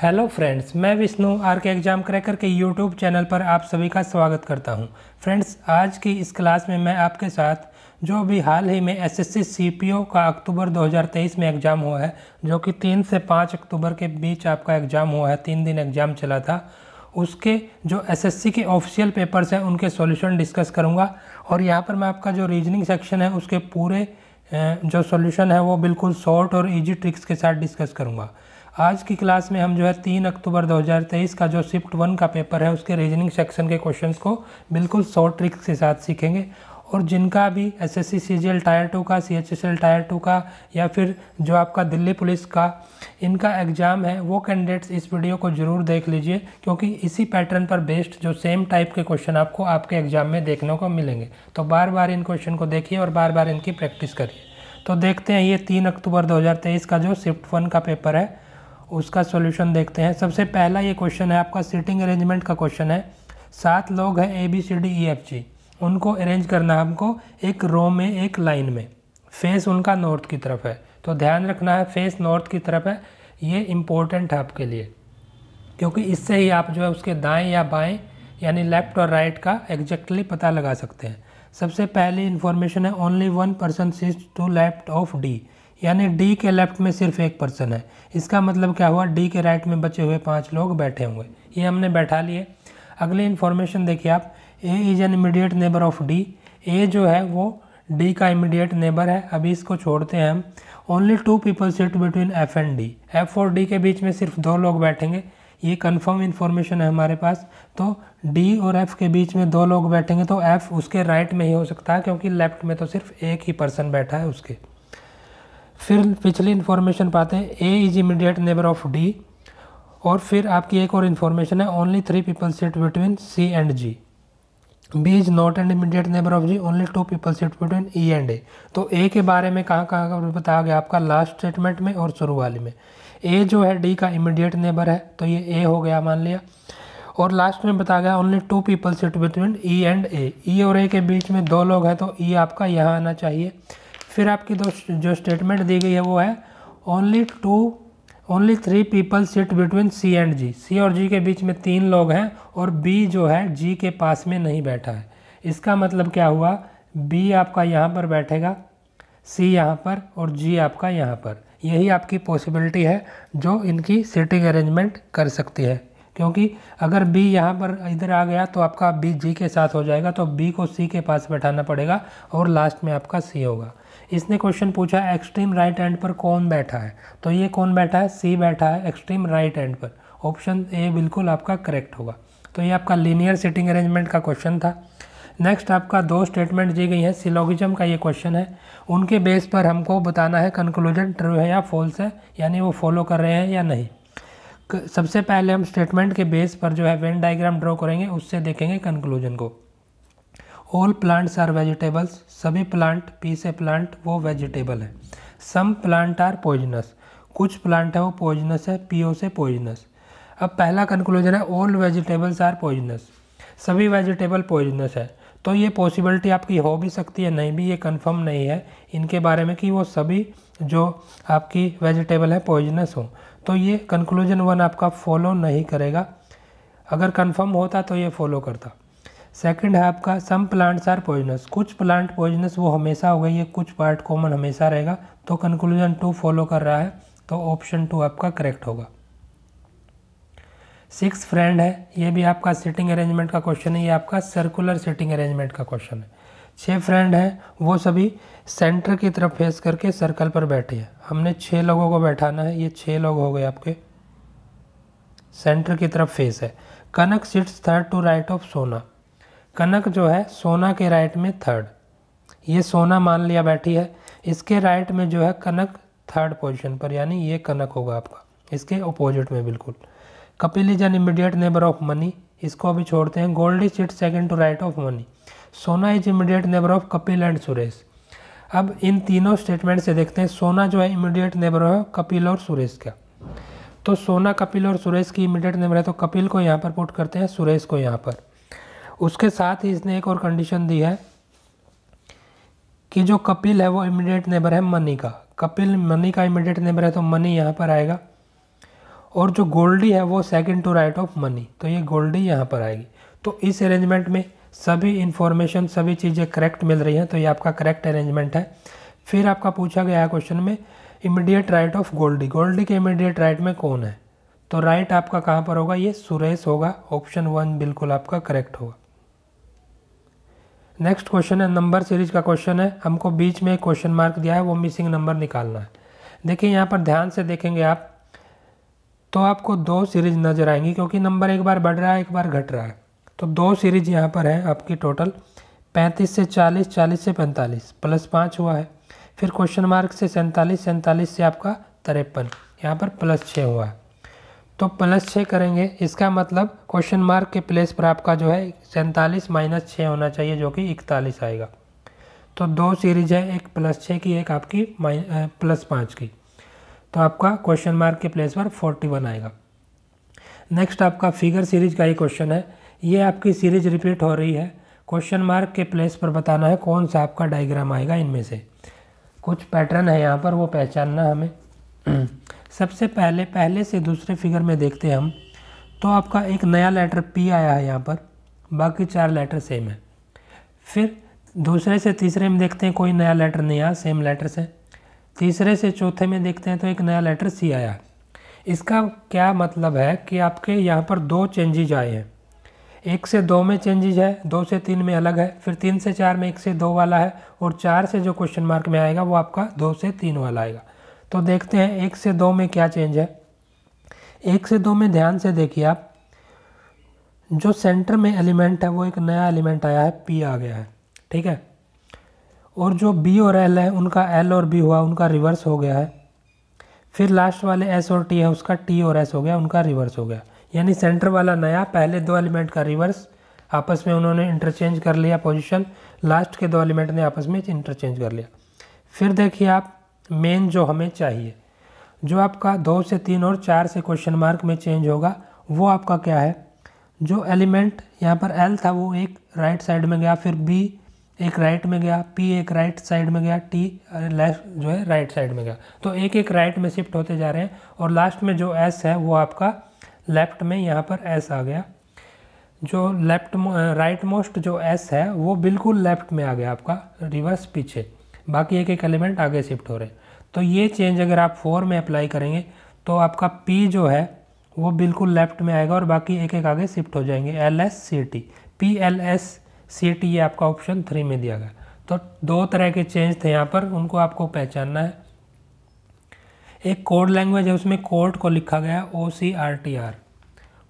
Hello friends मैं Vishnu R K exam cracker के YouTube channel पर आप सभी का स्वागत करता हूं फ्रेंड्स आज की इस क्लास में मैं आपके साथ जो भी हाल ही में एसएससी सीपीओ का अक्टूबर 2023 में एग्ज़ाम हुआ है जो कि तीन से पाँच अक्टूबर के बीच आपका एग्ज़ाम हुआ है तीन दिन एग्ज़ाम चला था उसके जो एस के ऑफिशियल पेपर्स हैं उनके सोल्यूशन डिस्कस करूँगा और यहाँ पर मैं आपका जो रीजनिंग सेक्शन है उसके पूरे जो सोल्यूशन है वो बिल्कुल शॉर्ट और ईजी ट्रिक्स के साथ डिस्कस करूँगा आज की क्लास में हम जो है तीन अक्टूबर 2023 का जो शिफ्ट वन का पेपर है उसके रीजनिंग सेक्शन के क्वेश्चंस को बिल्कुल शॉर्ट ट्रिक के साथ सीखेंगे और जिनका भी S S C C G L tier two का C H S L tier two का या फिर जो आपका दिल्ली पुलिस का इनका एग्ज़ाम है वो कैंडिडेट्स इस वीडियो को ज़रूर देख लीजिए क्योंकि इसी पैटर्न पर बेस्ड जो सेम टाइप के क्वेश्चन आपको आपके एग्ज़ाम में देखने को मिलेंगे तो बार बार इन क्वेश्चन को देखिए और बार बार इनकी प्रैक्टिस करिए तो देखते हैं ये तीन अक्टूबर 2023 का जो शिफ्ट वन का पेपर है उसका सॉल्यूशन देखते हैं सबसे पहला ये क्वेश्चन है आपका सीटिंग अरेंजमेंट का क्वेश्चन है सात लोग हैं A B C D E F G उनको अरेंज करना है हमको एक रो में एक लाइन में फेस उनका नॉर्थ की तरफ है तो ध्यान रखना है फेस नॉर्थ की तरफ है ये इम्पोर्टेंट है आपके लिए क्योंकि इससे ही आप जो है उसके दाएं या बाएं यानी लेफ़्ट और राइट का एग्जैक्टली पता लगा सकते हैं सबसे पहली इन्फॉर्मेशन है ओनली वन पर्सन सीज टू लेफ्ट ऑफ डी यानी डी के लेफ्ट में सिर्फ एक पर्सन है इसका मतलब क्या हुआ डी के राइट में बचे हुए पाँच लोग बैठे हुए ये हमने बैठा लिए अगली इन्फॉर्मेशन देखिए आप A is an immediate neighbour of D A जो है वो डी का इमीडिएट नेबर है अभी इसको छोड़ते हैं हम only two people sit between F and D F और डी के बीच में सिर्फ दो लोग बैठेंगे ये कन्फर्म इन्फॉर्मेशन है हमारे पास तो डी और एफ़ के बीच में दो लोग बैठेंगे तो एफ़ उसके राइट में ही हो सकता है क्योंकि लेफ्ट में तो सिर्फ एक ही पर्सन बैठा है उसके फिर पिछली इन्फॉर्मेशन पाते हैं A is immediate neighbour of D और फिर आपकी एक और इन्फॉर्मेशन है only three people sit between C and G B is not and immediate neighbour of G only two people sit between E and A तो A के बारे में कहाँ कहाँ बताया गया आपका लास्ट स्टेटमेंट में और शुरू वाले में ए जो है डी का इमीडिएट नेबर है तो ये ए हो गया मान लिया और लास्ट में बताया गया only two people sit between E and A E और ए के बीच में दो लोग हैं तो ई e आपका यहाँ आना चाहिए फिर आपकी दो जो स्टेटमेंट दी गई है वो है only two only three people sit between C and G C और जी के बीच में तीन लोग हैं और बी जो है जी के पास में नहीं बैठा है इसका मतलब क्या हुआ बी आपका यहाँ पर बैठेगा सी यहाँ पर और जी आपका यहाँ पर यही आपकी पॉसिबिलिटी है जो इनकी सीटिंग अरेंजमेंट कर सकती है क्योंकि अगर बी यहाँ पर इधर आ गया तो आपका बी जी के साथ हो जाएगा तो बी को सी के पास बैठाना पड़ेगा और लास्ट में आपका सी होगा इसने क्वेश्चन पूछा एक्सट्रीम राइट एंड पर कौन बैठा है तो ये कौन बैठा है सी बैठा है एक्सट्रीम राइट एंड पर ऑप्शन ए बिल्कुल आपका करेक्ट होगा तो ये आपका लीनियर सिटिंग अरेंजमेंट का क्वेश्चन था नेक्स्ट आपका दो स्टेटमेंट दी गई है सिलोगिज्म का ये क्वेश्चन है उनके बेस पर हमको बताना है कंक्लूजन ट्रू है या फॉल्स है यानी वो फॉलो कर रहे हैं या नहीं सबसे पहले हम स्टेटमेंट के बेस पर जो है वेन डायग्राम ड्रॉ करेंगे उससे देखेंगे कंक्लूजन को ऑल प्लांट्स आर वेजिटेबल्स सभी प्लांट पी से प्लांट वो वेजिटेबल है सम प्लांट आर पॉइजनस कुछ प्लांट है वो पॉइजनस है पी से पॉइजनस अब पहला कंक्लूजन है ऑल वेजिटेबल्स आर पॉइजनस सभी वेजिटेबल पॉइजनस है तो ये पॉसिबिलिटी आपकी हो भी सकती है नहीं भी ये कंफर्म नहीं है इनके बारे में कि वो सभी जो आपकी वेजिटेबल है पॉइजनस हो तो ये कंक्लूजन वन आपका फॉलो नहीं करेगा अगर कंफर्म होता तो ये फॉलो करता सेकंड है आपका सम प्लांट्स आर पॉइजनस कुछ प्लांट पॉइजनस वो हमेशा हो गई है कुछ पार्ट कॉमन हमेशा रहेगा तो कंक्लूजन टू फॉलो कर रहा है तो ऑप्शन टू आपका करेक्ट होगा सिक्स फ्रेंड है ये भी आपका सिटिंग अरेंजमेंट का क्वेश्चन है ये आपका सर्कुलर सिटिंग अरेंजमेंट का क्वेश्चन है छः फ्रेंड हैं वो सभी सेंटर की तरफ फेस करके सर्कल पर बैठे हैं हमने छः लोगों को बैठाना है ये छः लोग हो गए आपके सेंटर की तरफ फेस है Kanak sits third to right of Sona Kanak जो है सोना के राइट में थर्ड ये सोना मान लिया बैठी है इसके राइट में जो है कनक थर्ड पोजीशन पर यानी ये कनक होगा आपका इसके अपोजिट में बिल्कुल Kapil is an immediate neighbour of Mani इसको अभी छोड़ते हैं gold is it second to right of Mani Sona is immediate neighbour of Kapil and Suresh अब इन तीनों स्टेटमेंट से देखते हैं सोना जो है इमीडिएट नेबर है कपिल और सुरेश का तो सोना कपिल और सुरेश की इमीडिएट नेबर है तो कपिल को यहाँ पर पुट करते हैं सुरेश को यहाँ पर उसके साथ ही इसने एक और कंडीशन दी है कि जो कपिल है वो इमीडिएट नेबर है मनी का कपिल मनी का इमीडिएट नेबर है तो मनी यहाँ पर आएगा और जो गोल्डी है वो second to right of Mani तो ये गोल्डी यहाँ पर आएगी तो इस अरेंजमेंट में सभी इन्फॉर्मेशन सभी चीज़ें करेक्ट मिल रही हैं तो ये आपका करेक्ट अरेंजमेंट है फिर आपका पूछा गया है क्वेश्चन में immediate right of Goldie Goldie के इमीडिएट राइट में कौन है तो राइट आपका कहाँ पर होगा ये सुरेश होगा ऑप्शन वन बिल्कुल आपका करेक्ट होगा नेक्स्ट क्वेश्चन है नंबर सीरीज का क्वेश्चन है हमको बीच में एक क्वेश्चन मार्क दिया है वो मिसिंग नंबर निकालना है देखिए यहाँ पर ध्यान से देखेंगे आप तो आपको दो सीरीज नजर आएंगी क्योंकि नंबर एक बार बढ़ रहा है एक बार घट रहा है तो दो सीरीज यहाँ पर है आपकी टोटल पैंतीस से चालीस चालीस से पैंतालीस प्लस पाँच हुआ है फिर क्वेश्चन मार्क से सैंतालीस सैंतालीस से आपका तिरपन यहाँ पर प्लस छः हुआ है तो प्लस छः करेंगे इसका मतलब क्वेश्चन मार्क के प्लेस पर आपका जो है सैंतालीस माइनस छः होना चाहिए जो कि इकतालीस आएगा तो दो सीरीज है एक प्लस छः की एक आपकी प्लस पाँच की तो आपका क्वेश्चन मार्क के प्लेस पर फोर्टी वन आएगा नेक्स्ट आपका फिगर सीरीज का ही क्वेश्चन है ये आपकी सीरीज रिपीट हो रही है क्वेश्चन मार्क के प्लेस पर बताना है कौन सा आपका डाइग्राम आएगा इनमें से कुछ पैटर्न है यहाँ पर वो पहचानना हमें सबसे पहले पहले से दूसरे फिगर में देखते हैं हम तो आपका एक नया लेटर पी आया है यहाँ पर बाकी चार लेटर सेम है फिर दूसरे से तीसरे में देखते हैं कोई नया लेटर नहीं आया सेम लेटर से तीसरे से चौथे में देखते हैं तो एक नया लेटर सी आया इसका क्या मतलब है कि आपके यहाँ पर दो चेंजेज आए हैं एक से दो में चेंजेज है दो से तीन में अलग है फिर तीन से चार में एक से दो वाला है और चार से जो क्वेश्चन मार्क में आएगा वो आपका दो से तीन वाला आएगा तो देखते हैं एक से दो में क्या चेंज है एक से दो में ध्यान से देखिए आप जो सेंटर में एलिमेंट है वो एक नया एलिमेंट आया है पी आ गया है ठीक है और जो बी और एल है उनका एल और बी हुआ उनका रिवर्स हो गया है फिर लास्ट वाले एस और टी है उसका टी और एस हो गया उनका रिवर्स हो गया यानी सेंटर वाला नया पहले दो एलिमेंट का रिवर्स आपस में उन्होंने इंटरचेंज कर लिया पोजिशन लास्ट के दो एलिमेंट ने आपस में इंटरचेंज कर लिया फिर देखिए आप मेन जो हमें चाहिए जो आपका दो से तीन और चार से क्वेश्चन मार्क में चेंज होगा वो आपका क्या है जो एलिमेंट यहाँ पर एल था वो एक राइट साइड में गया फिर बी एक राइट में गया पी एक राइट साइड में गया टी लेफ्ट जो है राइट साइड में गया तो एक एक राइट में शिफ्ट होते जा रहे हैं और लास्ट में जो एस है वो आपका लेफ्ट में यहाँ पर एस आ गया जो लेफ्ट राइट मोस्ट जो एस है वो बिल्कुल लेफ्ट में आ गया आपका रिवर्स पीछे बाकी एक एक एलिमेंट आगे शिफ्ट हो रहे हैं तो ये चेंज अगर आप फोर में अप्लाई करेंगे तो आपका पी जो है वो बिल्कुल लेफ्ट में आएगा और बाकी एक एक आगे शिफ्ट हो जाएंगे L S C T P L S C T ये आपका ऑप्शन थ्री में दिया गया तो दो तरह के चेंज थे यहाँ पर उनको आपको पहचानना है एक कोड लैंग्वेज है उसमें कोर्ट को लिखा गया है O C R T R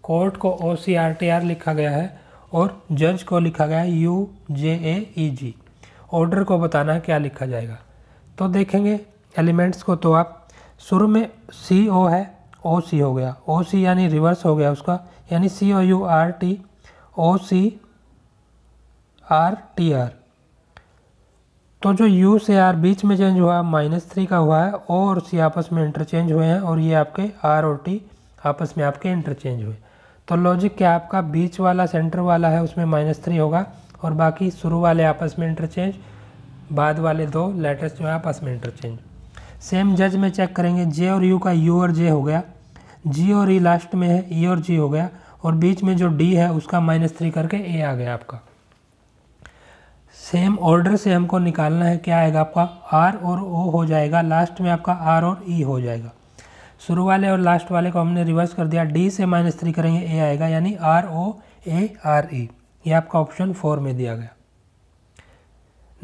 court को O C R T R लिखा गया है और जज को लिखा गया है you J A E ji order को बताना क्या लिखा जाएगा तो देखेंगे एलिमेंट्स को तो आप शुरू में सी ओ है ओ सी हो गया ओ सी यानी रिवर्स हो गया उसका यानी C O U R T O C R T R तो जो यू से आर बीच में चेंज हुआ माइनस थ्री का हुआ है ओ और सी आपस में इंटरचेंज हुए हैं और ये आपके आर और टी आपस में आपके इंटरचेंज हुए तो लॉजिक क्या आपका बीच वाला सेंटर वाला है उसमें माइनस थ्री होगा और बाकी शुरू वाले आपस में इंटरचेंज बाद वाले दो लेटर्स जो है आपस में इंटरचेंज सेम जज में चेक करेंगे जे और यू का यू और जे हो गया जी और ई e लास्ट में है ई e और जी हो गया और बीच में जो डी है उसका माइनस थ्री करके ए आ गया आपका सेम ऑर्डर से हमको निकालना है क्या आएगा आपका आर और ओ हो जाएगा लास्ट में आपका आर और ई e हो जाएगा शुरू वाले और लास्ट वाले को हमने रिवर्स कर दिया डी से माइनस थ्री करेंगे ए आएगा यानी R O A R E ये आपका ऑप्शन फोर में दिया गया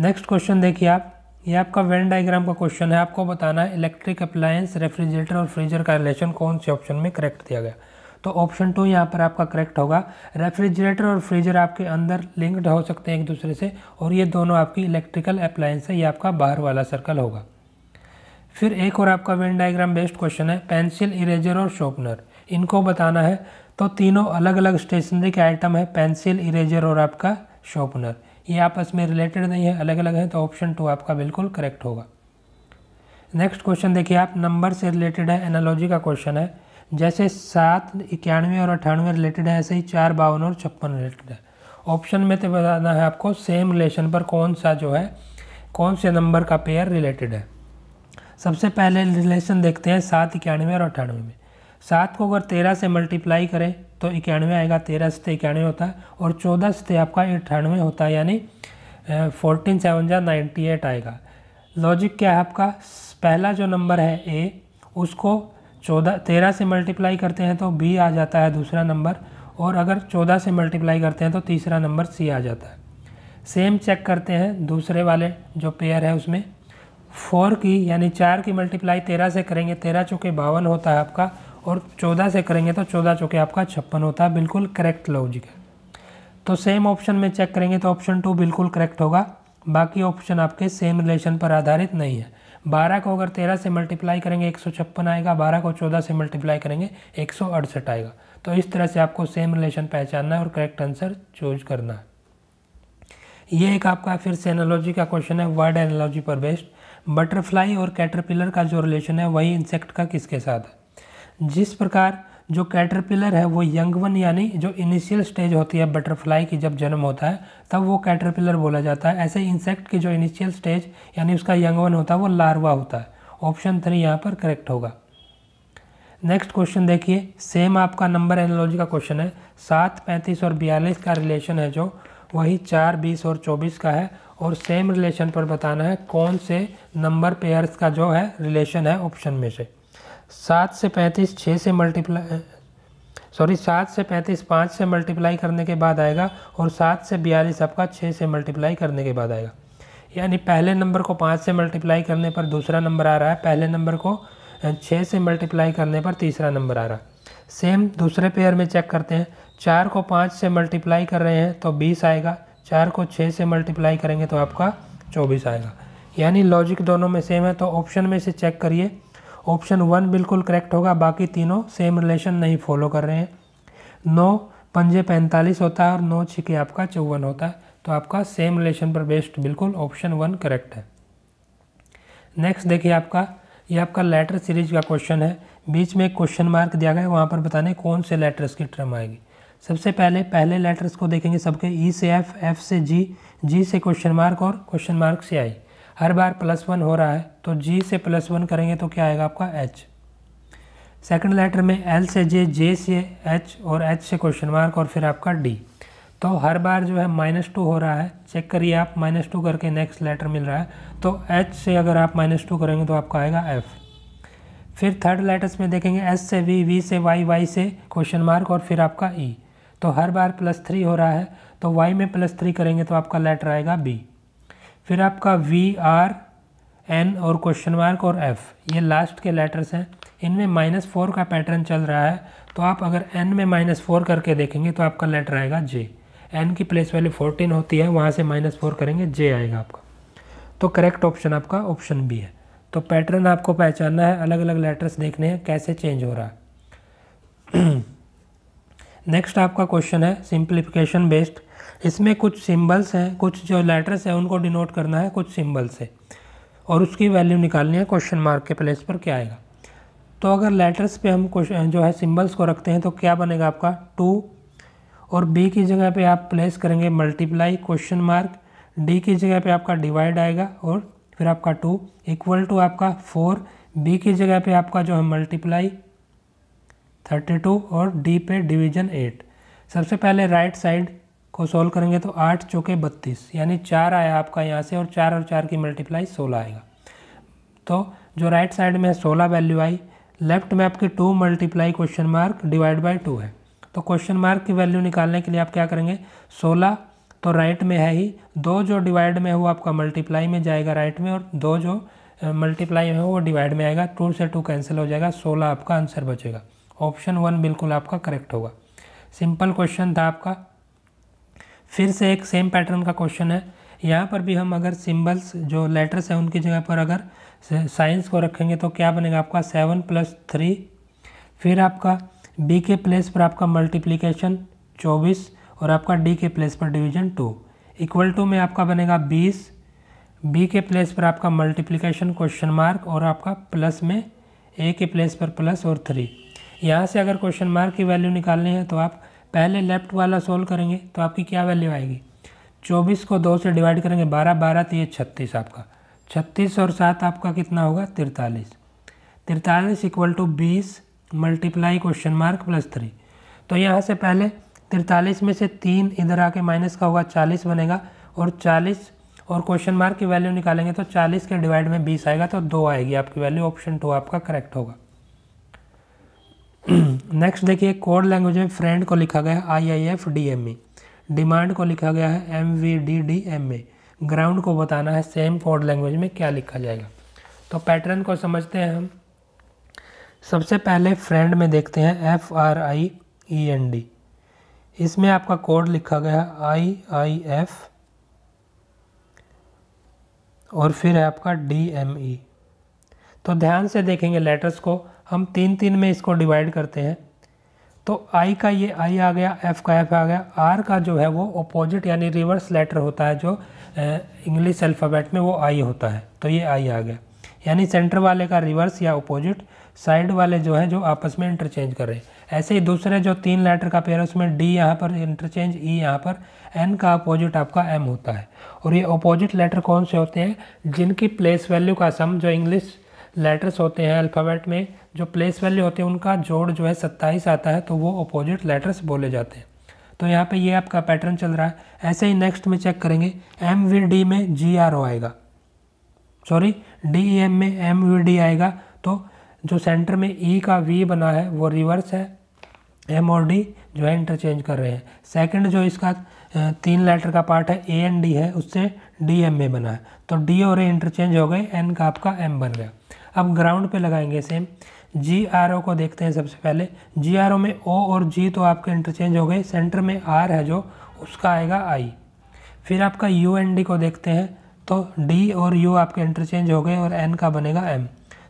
नेक्स्ट क्वेश्चन देखिए आप ये आपका वेन डायग्राम का क्वेश्चन है आपको बताना है इलेक्ट्रिक अप्लायंस रेफ्रिजरेटर और फ्रीजर का रिलेशन कौन से ऑप्शन में करेक्ट दिया गया तो ऑप्शन टू यहाँ पर आपका करेक्ट होगा रेफ्रिजरेटर और फ्रीजर आपके अंदर लिंक्ड हो सकते हैं एक दूसरे से और ये दोनों आपकी इलेक्ट्रिकल अप्लायंस है ये आपका बाहर वाला सर्कल होगा फिर एक और आपका वेन डायग्राम बेस्ट क्वेश्चन है पेंसिल इरेजर और शॉर्पनर इनको बताना है तो तीनों अलग अलग स्टेशनरी के आइटम है पेंसिल इरेजर और आपका शॉपनर ये आपस में रिलेटेड नहीं है अलग अलग है तो ऑप्शन टू आपका बिल्कुल करेक्ट होगा नेक्स्ट क्वेश्चन देखिए आप नंबर से रिलेटेड है एनालॉजी का क्वेश्चन है जैसे सात इक्यानवे और अठानवे रिलेटेड है ऐसे ही चार बावन और छप्पन रिलेटेड है ऑप्शन में तो बताना है आपको सेम रिलेशन पर कौन सा जो है कौन से नंबर का पेयर रिलेटेड है सबसे पहले रिलेशन देखते हैं सात इक्यानवे और अठानवे में सात को अगर तेरह से मल्टीप्लाई करें तो इक्यानवे आएगा तेरह सत्ते इक्यानवे होता है और चौदह सत्ते आपका अठानवे होता है यानी फोर्टीन सेवन जा नाइन्टी एट आएगा लॉजिक क्या है आपका पहला जो नंबर है ए उसको चौदह तेरह से मल्टीप्लाई करते हैं तो बी आ जाता है दूसरा नंबर और अगर चौदह से मल्टीप्लाई करते हैं तो तीसरा नंबर सी आ जाता है सेम चेक करते हैं दूसरे वाले जो पेयर है उसमें फोर की यानी चार की मल्टीप्लाई तेरह से करेंगे तेरह चौके बावन होता है आपका और 14 से करेंगे तो 14 चौके आपका छप्पन होता है बिल्कुल करेक्ट लॉजिक है तो सेम ऑप्शन में चेक करेंगे तो ऑप्शन टू बिल्कुल करेक्ट होगा बाकी ऑप्शन आपके सेम रिलेशन पर आधारित नहीं है बारह को अगर तेरह से मल्टीप्लाई करेंगे एक सौ छप्पन आएगा बारह को चौदह से मल्टीप्लाई करेंगे एक सौ अड़सठ आएगा तो इस तरह से आपको सेम रिलेशन पहचानना है और करेक्ट आंसर चूज करना है ये एक आपका फिर से एनोलॉजी का क्वेश्चन है वर्ड एनोलॉजी पर बेस्ड बटरफ्लाई और कैटरपिलर का जो रिलेशन है वही इंसेक्ट का किसके साथ है जिस प्रकार जो कैटरपिलर है वो यंग वन यानी जो इनिशियल स्टेज होती है बटरफ्लाई की जब जन्म होता है तब वो कैटरपिलर बोला जाता है ऐसे इंसेक्ट की जो इनिशियल स्टेज यानी उसका यंग वन होता है वो लार्वा होता है ऑप्शन थ्री यहाँ पर करेक्ट होगा नेक्स्ट क्वेश्चन देखिए सेम आपका नंबर एनोलॉजी का क्वेश्चन है सात पैंतीस और बयालीस का रिलेशन है जो वही चार बीस और चौबीस का है और सेम रिलेशन पर बताना है कौन से नंबर पेयर्स का जो है रिलेशन है ऑप्शन में से सात से पैंतीस छः से मल्टीप्लाई सॉरी सात से पैंतीस पाँच से मल्टीप्लाई करने के बाद आएगा और सात से बयालीस आपका छः से मल्टीप्लाई करने के बाद आएगा यानी पहले नंबर को पाँच से मल्टीप्लाई करने पर दूसरा नंबर आ रहा है पहले नंबर को छः से मल्टीप्लाई करने पर तीसरा नंबर आ रहा है सेम दूसरे पेयर में चेक करते हैं चार को पाँच से मल्टीप्लाई कर रहे हैं तो बीस आएगा चार को छः से मल्टीप्लाई करेंगे तो आपका चौबीस आएगा यानी लॉजिक दोनों में सेम है तो ऑप्शन में से चेक करिए ऑप्शन वन बिल्कुल करेक्ट होगा बाकी तीनों सेम रिलेशन नहीं फॉलो कर रहे हैं नौ पंजे पैंतालीस होता है और नौ छिके आपका चौवन होता है तो आपका सेम रिलेशन पर बेस्ड बिल्कुल ऑप्शन वन करेक्ट है नेक्स्ट देखिए आपका ये आपका लेटर सीरीज का क्वेश्चन है बीच में एक क्वेश्चन मार्क दिया गया है वहाँ पर बताने कौन से लेटर्स की टर्म आएगी सबसे पहले पहले लेटर्स को देखेंगे सबके ई e से एफ एफ से जी जी से क्वेश्चन मार्क और क्वेश्चन मार्क से आई हर बार प्लस वन हो रहा है तो जी से प्लस वन करेंगे तो क्या आएगा आपका एच सेकंड लेटर में एल से जे जे से एच और एच से क्वेश्चन मार्क और फिर आपका डी तो हर बार जो है माइनस टू हो रहा है चेक करिए आप माइनस टू करके नेक्स्ट लेटर मिल रहा है तो एच से अगर आप माइनस टू करेंगे तो आपका आएगा एफ़ फिर थर्ड लेटर्स में देखेंगे एस से वी वी से वाई वाई से क्वेश्चन मार्क और फिर आपका ई e. तो हर बार प्लस थ्री हो रहा है तो वाई में प्लस थ्री करेंगे तो आपका लेटर आएगा बी फिर आपका वी आर एन और क्वेश्चन मार्क और एफ़ ये लास्ट के लेटर्स हैं इनमें माइनस फोर का पैटर्न चल रहा है तो आप अगर एन में माइनस फोर करके देखेंगे तो आपका लेटर आएगा जे एन की प्लेस वैल्यू फोर्टीन होती है वहाँ से माइनस फोर करेंगे जे आएगा आपका तो करेक्ट ऑप्शन आपका ऑप्शन बी है तो पैटर्न आपको पहचानना है अलग अलग लेटर्स देखने हैं कैसे चेंज हो रहा है नेक्स्ट आपका क्वेश्चन है सिंप्लीफिकेशन बेस्ड इसमें कुछ सिंबल्स हैं कुछ जो लेटर्स हैं उनको डिनोट करना है कुछ सिंबल्स से और उसकी वैल्यू निकालनी है क्वेश्चन मार्क के प्लेस पर क्या आएगा तो अगर लेटर्स पे हम क्वेश्चन जो है सिंबल्स को रखते हैं तो क्या बनेगा आपका टू और बी की जगह पे आप प्लेस करेंगे मल्टीप्लाई क्वेश्चन मार्क डी की जगह पे आपका डिवाइड आएगा और फिर आपका टू इक्वल टू आपका फोर बी की जगह पे आपका जो है मल्टीप्लाई 32 और डी पे डिवीजन 8 सबसे पहले राइट साइड को सॉल्व करेंगे तो आठ चौके बत्तीस यानी चार आया आपका यहाँ से और चार और चार की मल्टीप्लाई सोलह आएगा तो जो राइट साइड में सोलह वैल्यू आई लेफ्ट में आपकी two multiply question mark divide by two है तो क्वेश्चन मार्क की वैल्यू निकालने के लिए आप क्या करेंगे सोलह तो राइट में है ही दो जो डिवाइड में हो वो आपका मल्टीप्लाई में जाएगा राइट में और दो जो मल्टीप्लाई में हो वो डिवाइड में आएगा टू से टू कैंसिल हो जाएगा सोलह आपका आंसर बचेगा ऑप्शन वन बिल्कुल आपका करेक्ट होगा सिंपल क्वेश्चन था आपका फिर से एक सेम पैटर्न का क्वेश्चन है यहाँ पर भी हम अगर सिम्बल्स जो लेटर्स हैं उनकी जगह पर अगर साइंस को रखेंगे तो क्या बनेगा आपका सेवन प्लस थ्री फिर आपका बी के प्लेस पर आपका मल्टीप्लिकेशन चौबीस और आपका डी के प्लेस पर डिवीजन टू इक्वल टू में आपका बनेगा बीस बी के प्लेस पर आपका मल्टीप्लिकेशन क्वेश्चन मार्क और आपका प्लस में ए के प्लेस पर प्लस और थ्री यहाँ से अगर क्वेश्चन मार्क की वैल्यू निकालनी है तो आप पहले लेफ्ट वाला सोल्व करेंगे तो आपकी क्या वैल्यू आएगी चौबीस को दो से डिवाइड करेंगे बारह बारह तो ये छत्तीस आपका छत्तीस और सात आपका कितना होगा तिरतालीस तिरतालीस इक्वल टू बीस multiply question mark plus three तो यहाँ से पहले तिरतालीस में से तीन इधर आके माइनस का होगा चालीस बनेगा और चालीस और क्वेश्चन मार्क की वैल्यू निकालेंगे तो चालीस के डिवाइड में बीस आएगा तो दो आएगी आपकी वैल्यू ऑप्शन टू आपका करेक्ट होगा नेक्स्ट देखिए कोड लैंग्वेज में फ्रेंड को लिखा गया है I I F D M E demand को लिखा गया है M V D D M A ground को बताना है सेम कोड लैंग्वेज में क्या लिखा जाएगा तो पैटर्न को समझते हैं हम सबसे पहले फ्रेंड में देखते हैं F R I E N D इसमें आपका कोड लिखा गया है आई आई एफ और फिर है आपका डी एम ई तो ध्यान से देखेंगे लेटर्स को हम तीन तीन में इसको डिवाइड करते हैं तो आई का ये आई आ गया एफ़ का एफ़ आ गया आर का जो है वो अपोजिट यानी रिवर्स लेटर होता है जो इंग्लिश अल्फ़ाबेट में वो आई होता है तो ये आई आ गया यानी सेंटर वाले का रिवर्स या अपोजिट साइड वाले जो हैं जो आपस में इंटरचेंज कर रहे हैं ऐसे ही दूसरे जो तीन लेटर का पेयर है उसमें डी यहाँ पर इंटरचेंज ई e यहाँ पर एन का अपोजिट आपका एम होता है और ये अपोजिट लेटर कौन से होते हैं जिनकी प्लेस वैल्यू का सम जो इंग्लिश लेटर्स होते हैं अल्फ़ाबेट में जो प्लेस वैल्यू होते हैं उनका जोड़ जो है सत्ताईस आता है तो वो अपोजिट लेटर्स बोले जाते हैं तो यहाँ पे ये आपका पैटर्न चल रहा है ऐसे ही नेक्स्ट में चेक करेंगे एम वी डी में जी आर ओ आएगा सॉरी डी ई एम में एम वी डी आएगा तो जो सेंटर में ई e का वी बना है वो रिवर्स है एम और डी जो है इंटरचेंज कर रहे हैं सेकंड जो इसका तीन लेटर का पार्ट है ए एन डी है उससे डी एम में बना है तो डी और ए इंटरचेंज हो गए एन का आपका एम बन गया अब ग्राउंड पे लगाएंगे सेम जी आर ओ को देखते हैं सबसे पहले जी आर ओ में ओ और जी तो आपके इंटरचेंज हो गए सेंटर में आर है जो उसका आएगा आई फिर आपका यू एन डी को देखते हैं तो डी और यू आपके इंटरचेंज हो गए और एन का बनेगा एम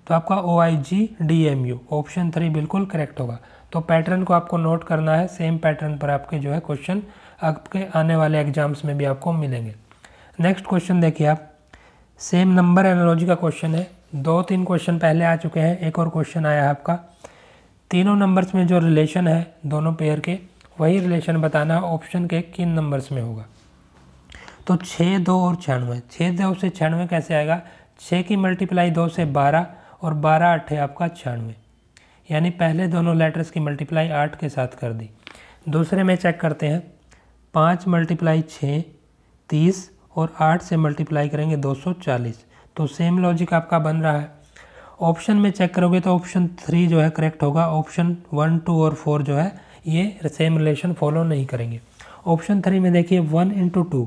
तो आपका O I G D M U option three बिल्कुल करेक्ट होगा तो पैटर्न को आपको नोट करना है सेम पैटर्न पर आपके जो है क्वेश्चन आपके आने वाले एग्जाम्स में भी आपको मिलेंगे नेक्स्ट क्वेश्चन देखिए आप सेम नंबर एनोलॉजी का क्वेश्चन है दो तीन क्वेश्चन पहले आ चुके हैं एक और क्वेश्चन आया है आपका तीनों नंबर्स में जो रिलेशन है दोनों पेयर के वही रिलेशन बताना ऑप्शन के किन नंबर्स में होगा तो छः दो और छियानवे छः दो से छियानवे कैसे आएगा छः की मल्टीप्लाई दो से बारह और बारह अट्ठे आपका छियानवे यानी पहले दोनों लेटर्स की मल्टीप्लाई आठ के साथ कर दी दूसरे में चेक करते हैं पाँच मल्टीप्लाई छः तीस और आठ से मल्टीप्लाई करेंगे दो सौ चालीस तो सेम लॉजिक आपका बन रहा है ऑप्शन में चेक करोगे तो ऑप्शन थ्री जो है करेक्ट होगा ऑप्शन वन टू और फोर जो है ये सेम रिलेशन फॉलो नहीं करेंगे ऑप्शन थ्री में देखिए वन इंटू टू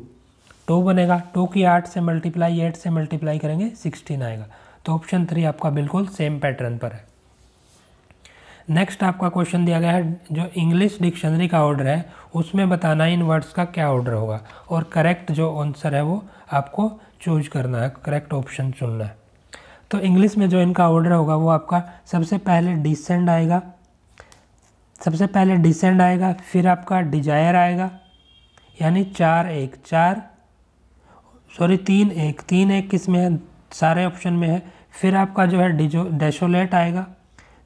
टू बनेगा टू की आठ से मल्टीप्लाई एट से मल्टीप्लाई करेंगे सिक्सटीन आएगा तो ऑप्शन थ्री आपका बिल्कुल सेम पैटर्न पर है नेक्स्ट आपका क्वेश्चन दिया गया है जो इंग्लिश डिक्शनरी का ऑर्डर है उसमें बताना इन वर्ड्स का क्या ऑर्डर होगा और करेक्ट जो आंसर है वो आपको चूज करना है करेक्ट ऑप्शन चुनना है तो इंग्लिश में जो इनका ऑर्डर होगा वो आपका सबसे पहले डिसेंड आएगा सबसे पहले डिसेंड आएगा फिर आपका डिजायर आएगा यानी चार एक चार सॉरी तीन एक तीन एक किस में है सारे ऑप्शन में है फिर आपका जो है डिजो डेसोलेट आएगा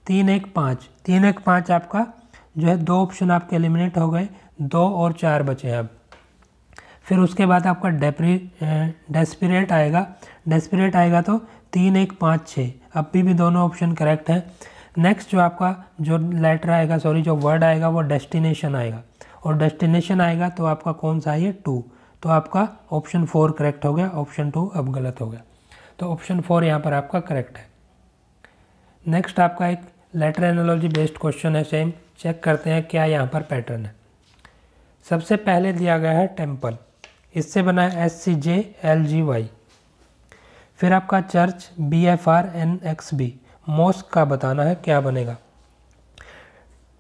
तीन एक पाँच तीन एक पाँच आपका जो है दो ऑप्शन आपके एलिमिनेट हो गए दो और चार बचे हैं अब फिर उसके बाद आपका डेप्री डेस्पिरेट आएगा डेस्पिरेट आएगा तो तीन एक पाँच छः अब भी दोनों ऑप्शन करेक्ट है नेक्स्ट जो आपका जो लेटर आएगा सॉरी जो वर्ड आएगा वो डेस्टिनेशन आएगा और डेस्टिनेशन आएगा तो आपका कौन सा है टू तो आपका ऑप्शन फोर करेक्ट हो गया ऑप्शन टू अब गलत हो गया तो ऑप्शन फोर यहाँ पर आपका करेक्ट है नेक्स्ट आपका एक लेटर एनोलॉजी बेस्ड क्वेश्चन है सेम चेक करते हैं क्या यहाँ पर पैटर्न है सबसे पहले दिया गया है टेम्पल इससे बना S C J L G Y फिर आपका church B F R N X B mosque का बताना है क्या बनेगा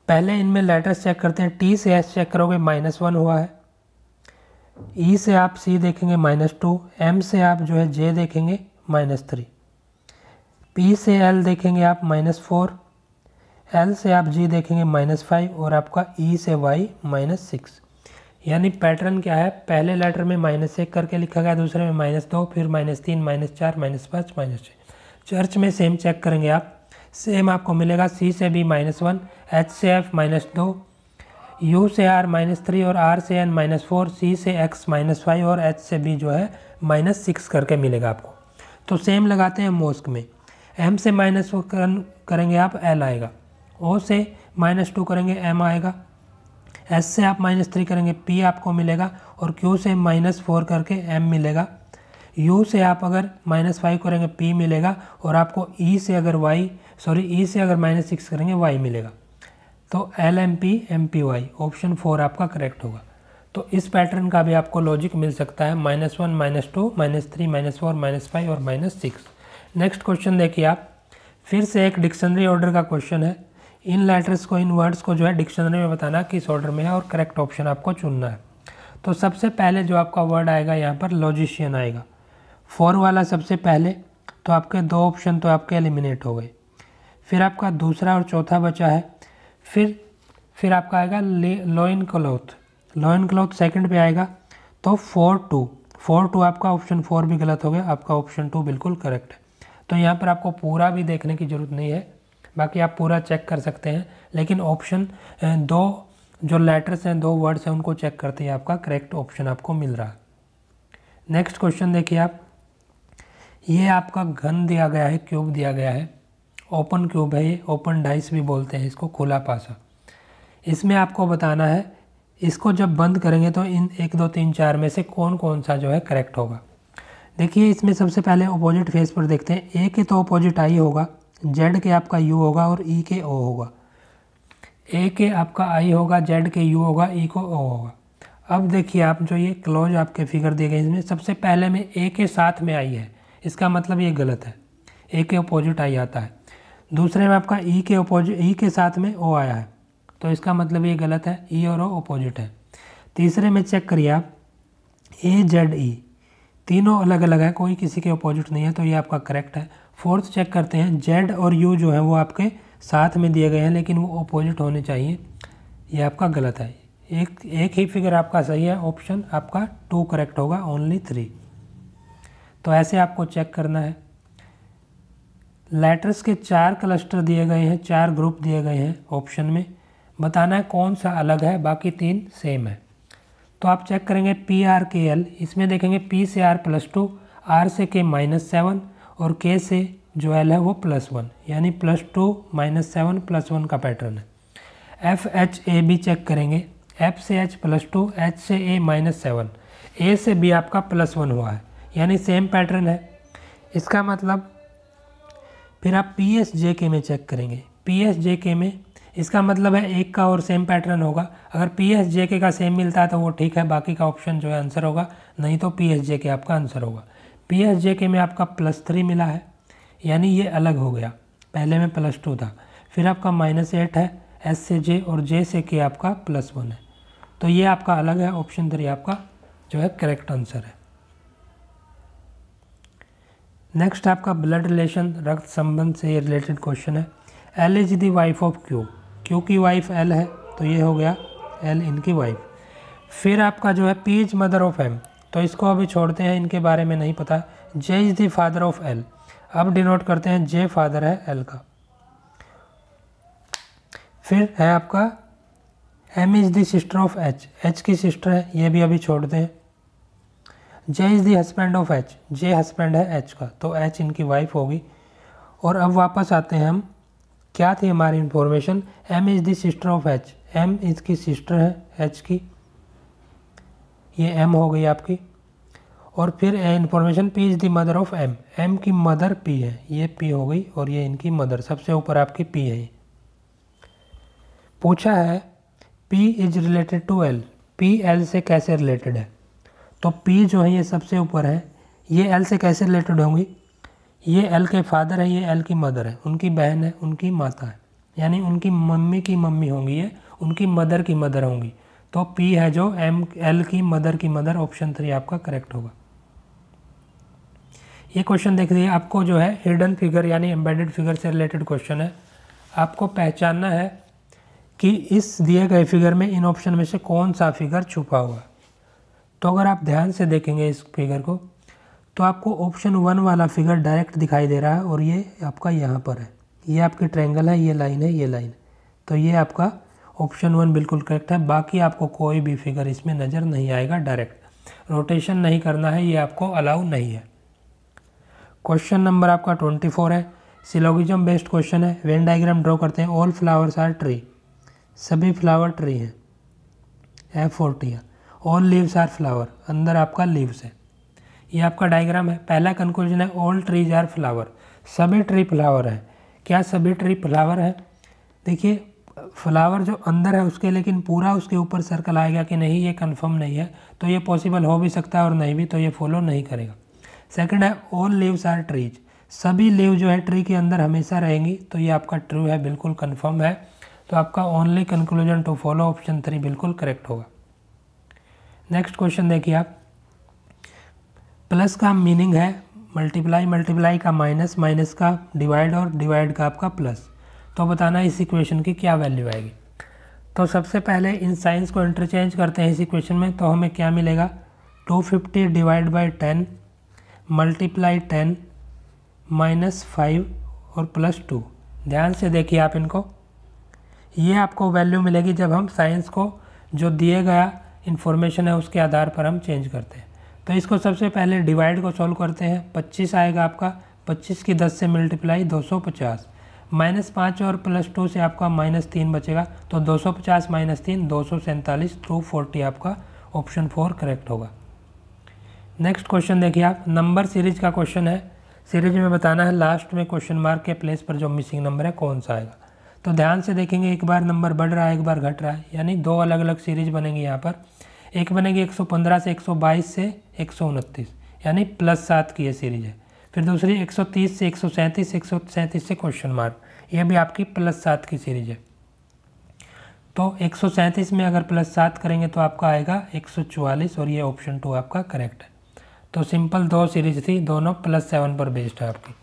पहले इनमें लेटर्स चेक करते हैं टी से एस चेक करोगे माइनस वन हुआ है ई e से आप सी देखेंगे माइनस टू एम से आप जो है जे देखेंगे माइनस थ्री पी से एल देखेंगे आप माइनस फोर एल से आप जी देखेंगे माइनस फाइव और आपका ई e से वाई माइनस सिक्स यानी पैटर्न क्या है पहले लेटर में माइनस एक करके लिखा गया दूसरे में माइनस दो फिर माइनस तीन माइनस चार माइनस पाँच माइनस छः चर्च में सेम चेक करेंगे आप सेम आपको मिलेगा सी से बी माइनस वन एच से एफ माइनस दो यू से आर माइनस थ्री और आर से एन माइनस फोर सी से एक्स माइनस फाइव और एच से बी जो है माइनस सिक्स करके मिलेगा आपको तो सेम लगाते हैं मोस्क में एम से माइनस करेंगे आप एल आएगा ओ से माइनस टू करेंगे एम आएगा एस से आप माइनस थ्री करेंगे पी आपको मिलेगा और क्यू से माइनस फोर करके एम मिलेगा यू से आप अगर माइनस फाइव करेंगे पी मिलेगा और आपको ई e से अगर वाई सॉरी ई से अगर माइनस सिक्स करेंगे वाई मिलेगा तो L M P M P Y option four आपका करेक्ट होगा तो इस पैटर्न का भी आपको लॉजिक मिल सकता है minus one minus two minus three minus four minus five और माइनस सिक्स नेक्स्ट क्वेश्चन देखिए आप फिर से एक डिक्शनरी ऑर्डर का क्वेश्चन है इन लेटर्स को इन वर्ड्स को जो है डिक्शनरी में बताना किस ऑर्डर में है और करेक्ट ऑप्शन आपको चुनना है तो सबसे पहले जो आपका वर्ड आएगा यहाँ पर लॉजिशियन आएगा फोर वाला सबसे पहले तो आपके दो ऑप्शन तो आपके एलिमिनेट हो गए फिर आपका दूसरा और चौथा बचा है फिर फिर आपका आएगा loin cloth loin cloth second पे आएगा तो फोर टू फोर टू आपका ऑप्शन फोर भी गलत हो गया आपका ऑप्शन टू बिल्कुल करेक्ट है तो यहाँ पर आपको पूरा भी देखने की ज़रूरत नहीं है बाकी आप पूरा चेक कर सकते हैं लेकिन ऑप्शन दो जो लेटर्स हैं दो वर्ड्स हैं उनको चेक करते ही आपका करेक्ट ऑप्शन आपको मिल रहा है नेक्स्ट क्वेश्चन देखिए आप ये आपका घन दिया गया है क्यूब दिया गया है ओपन क्यूब है ये ओपन डाइस भी बोलते हैं इसको खुला पासा इसमें आपको बताना है इसको जब बंद करेंगे तो इन एक दो तीन चार में से कौन कौन सा जो है करेक्ट होगा देखिए इसमें सबसे पहले अपोजिट फेस पर देखते हैं ए के तो अपोजिट आई होगा जेड के आपका यू होगा और ई e के ओ होगा ए के आपका आई होगा जेड के यू होगा ई e को ओ होगा अब देखिए आप जो ये क्लोज आपके फिगर दिए गए इसमें सबसे पहले में ए के साथ में आई है इसका मतलब ये गलत है ए के अपोजिट आई आता है दूसरे में आपका ई e के अपोजिट ई के साथ में ओ आया है तो इसका मतलब ये गलत है ई और ओ अपोजिट है तीसरे में चेक करिए आप ए जेड ई तीनों अलग अलग है कोई किसी के अपोजिट नहीं है तो ये आपका करेक्ट है फोर्थ चेक करते हैं जेड और यू जो है वो आपके साथ में दिए गए हैं लेकिन वो अपोजिट होने चाहिए ये आपका गलत है एक एक ही फिगर आपका सही है ऑप्शन आपका टू करेक्ट होगा ओनली थ्री तो ऐसे आपको चेक करना है लेटर्स के चार क्लस्टर दिए गए हैं चार ग्रुप दिए गए हैं ऑप्शन में बताना है कौन सा अलग है बाकी तीन सेम है तो आप चेक करेंगे पी आर के एल इसमें देखेंगे पी से आर प्लस टू आर से के माइनस सेवन और के से जो एल है वो प्लस वन यानी plus two minus seven plus one का पैटर्न है एफ एच ए भी चेक करेंगे एफ से एच प्लस टू एच से ए माइनस सेवन ए से बी आपका प्लस वन हुआ है यानी सेम पैटर्न है इसका मतलब फिर आप पी एस जे के में चेक करेंगे पी एस जे के में इसका मतलब है एक का और सेम पैटर्न होगा अगर पी एस जे के का सेम मिलता है तो वो ठीक है बाकी का ऑप्शन जो है आंसर होगा नहीं तो पी एस जे के आपका आंसर होगा पी एस जे के में आपका प्लस थ्री मिला है यानी ये अलग हो गया पहले में प्लस टू था फिर आपका माइनस एट है एस से जे और जे से के आपका प्लस वन है तो ये आपका अलग है ऑप्शन थ्री आपका जो है करेक्ट आंसर है नेक्स्ट आपका ब्लड रिलेशन रक्त संबंध से रिलेटेड क्वेश्चन है L is the wife of Q Q की वाइफ एल है तो ये हो गया एल इनकी वाइफ फिर आपका जो है P is mother of M तो इसको अभी छोड़ते हैं इनके बारे में नहीं पता J is the father of L अब डिनोट करते हैं जे फादर है एल का फिर है आपका M is the sister of H H की सिस्टर है ये भी अभी छोड़ते हैं J is the husband of H J husband है एच का तो एच इनकी वाइफ होगी और अब वापस आते हैं हम क्या थी हमारी information M is the sister of H M इसकी सिस्टर है एच की ये एम हो गई आपकी और फिर information P is the mother of M M की मदर पी है ये पी हो गई और ये इनकी मदर सबसे ऊपर आपकी पी है पूछा है P is related to L P L से कैसे रिलेटेड है तो पी जो है ये सबसे ऊपर है ये एल से कैसे रिलेटेड होंगी ये एल के फादर है ये एल की मदर है उनकी बहन है उनकी माता है यानी उनकी मम्मी की मम्मी होंगी ये उनकी मदर की मदर होंगी तो P है जो M L की मदर की मदर ऑप्शन थ्री आपका करेक्ट होगा ये क्वेश्चन देख लीजिए आपको जो है हिडन फिगर यानी एम्बेडेड फिगर से रिलेटेड क्वेश्चन है आपको पहचानना है कि इस दिए गए फिगर में इन ऑप्शन में से कौन सा फिगर छुपा हुआ तो अगर आप ध्यान से देखेंगे इस फिगर को तो आपको ऑप्शन वन वाला फिगर डायरेक्ट दिखाई दे रहा है और ये आपका यहाँ पर है ये आपकी ट्रैंगल है ये लाइन है ये लाइन तो ये आपका ऑप्शन वन बिल्कुल करेक्ट है बाकी आपको कोई भी फिगर इसमें नज़र नहीं आएगा डायरेक्ट रोटेशन नहीं करना है ये आपको अलाउ नहीं है क्वेश्चन नंबर आपका ट्वेंटी फोर है सिलोगिजम बेस्ड क्वेश्चन है वेन डायग्राम ड्रॉ करते हैं ऑल फ्लावर्स आर ट्री सभी फ्लावर ट्री हैं एफ फोर्टी है ऑल लीव्स आर फ्लावर अंदर आपका लीव्स है ये आपका डायग्राम है पहला कंक्लूजन है ऑल ट्रीज आर फ्लावर सभी ट्री फ्लावर हैं क्या सभी ट्री फ्लावर हैं देखिए फ्लावर जो अंदर है उसके लेकिन पूरा उसके ऊपर सर्कल आएगा कि नहीं ये कंफर्म नहीं है तो ये पॉसिबल हो भी सकता है और नहीं भी तो ये फॉलो नहीं करेगा सेकंड है ऑल लीव्स आर ट्रीज सभी लीव जो है ट्री के अंदर हमेशा रहेंगी तो ये आपका ट्रू है बिल्कुल कन्फर्म है तो आपका only conclusion two follow option three बिल्कुल करेक्ट होगा नेक्स्ट क्वेश्चन देखिए आप प्लस का मीनिंग है मल्टीप्लाई मल्टीप्लाई का माइनस माइनस का डिवाइड और डिवाइड का आपका प्लस तो बताना इस इक्वेशन की क्या वैल्यू आएगी तो सबसे पहले इन साइंस को इंटरचेंज करते हैं इस इक्वेशन में तो हमें क्या मिलेगा two fifty divide by ten multiply ten minus five और प्लस टू ध्यान से देखिए आप इनको ये आपको वैल्यू मिलेगी जब हम साइंस को जो दिए गया इन्फॉर्मेशन है उसके आधार पर हम चेंज करते हैं तो इसको सबसे पहले डिवाइड को सॉल्व करते हैं 25 आएगा आपका 25 की 10 से मल्टीप्लाई 250 माइनस पाँच और प्लस टू से आपका माइनस तीन बचेगा तो दो सौ पचास माइनस तीन दो सौ सैंतालीस टू फोर्टी आपका ऑप्शन फोर करेक्ट होगा नेक्स्ट क्वेश्चन देखिए आप नंबर सीरीज का क्वेश्चन है सीरीज में बताना है लास्ट में क्वेश्चन मार्क के प्लेस पर जो मिसिंग नंबर है कौन सा आएगा तो ध्यान से देखेंगे एक बार नंबर बढ़ रहा है एक बार घट रहा है यानी दो अलग अलग सीरीज बनेंगी यहाँ पर एक बनेगी 115 से 122 से एक यानी प्लस सात की ये सीरीज है फिर दूसरी 130 से 137 137 से क्वेश्चन मार्क ये भी आपकी प्लस सात की सीरीज है तो 137 में अगर प्लस सात करेंगे तो आपका आएगा 144 और ये ऑप्शन टू आपका करेक्ट है तो सिंपल दो सीरीज थी दोनों प्लस सेवन पर बेस्ड है आपकी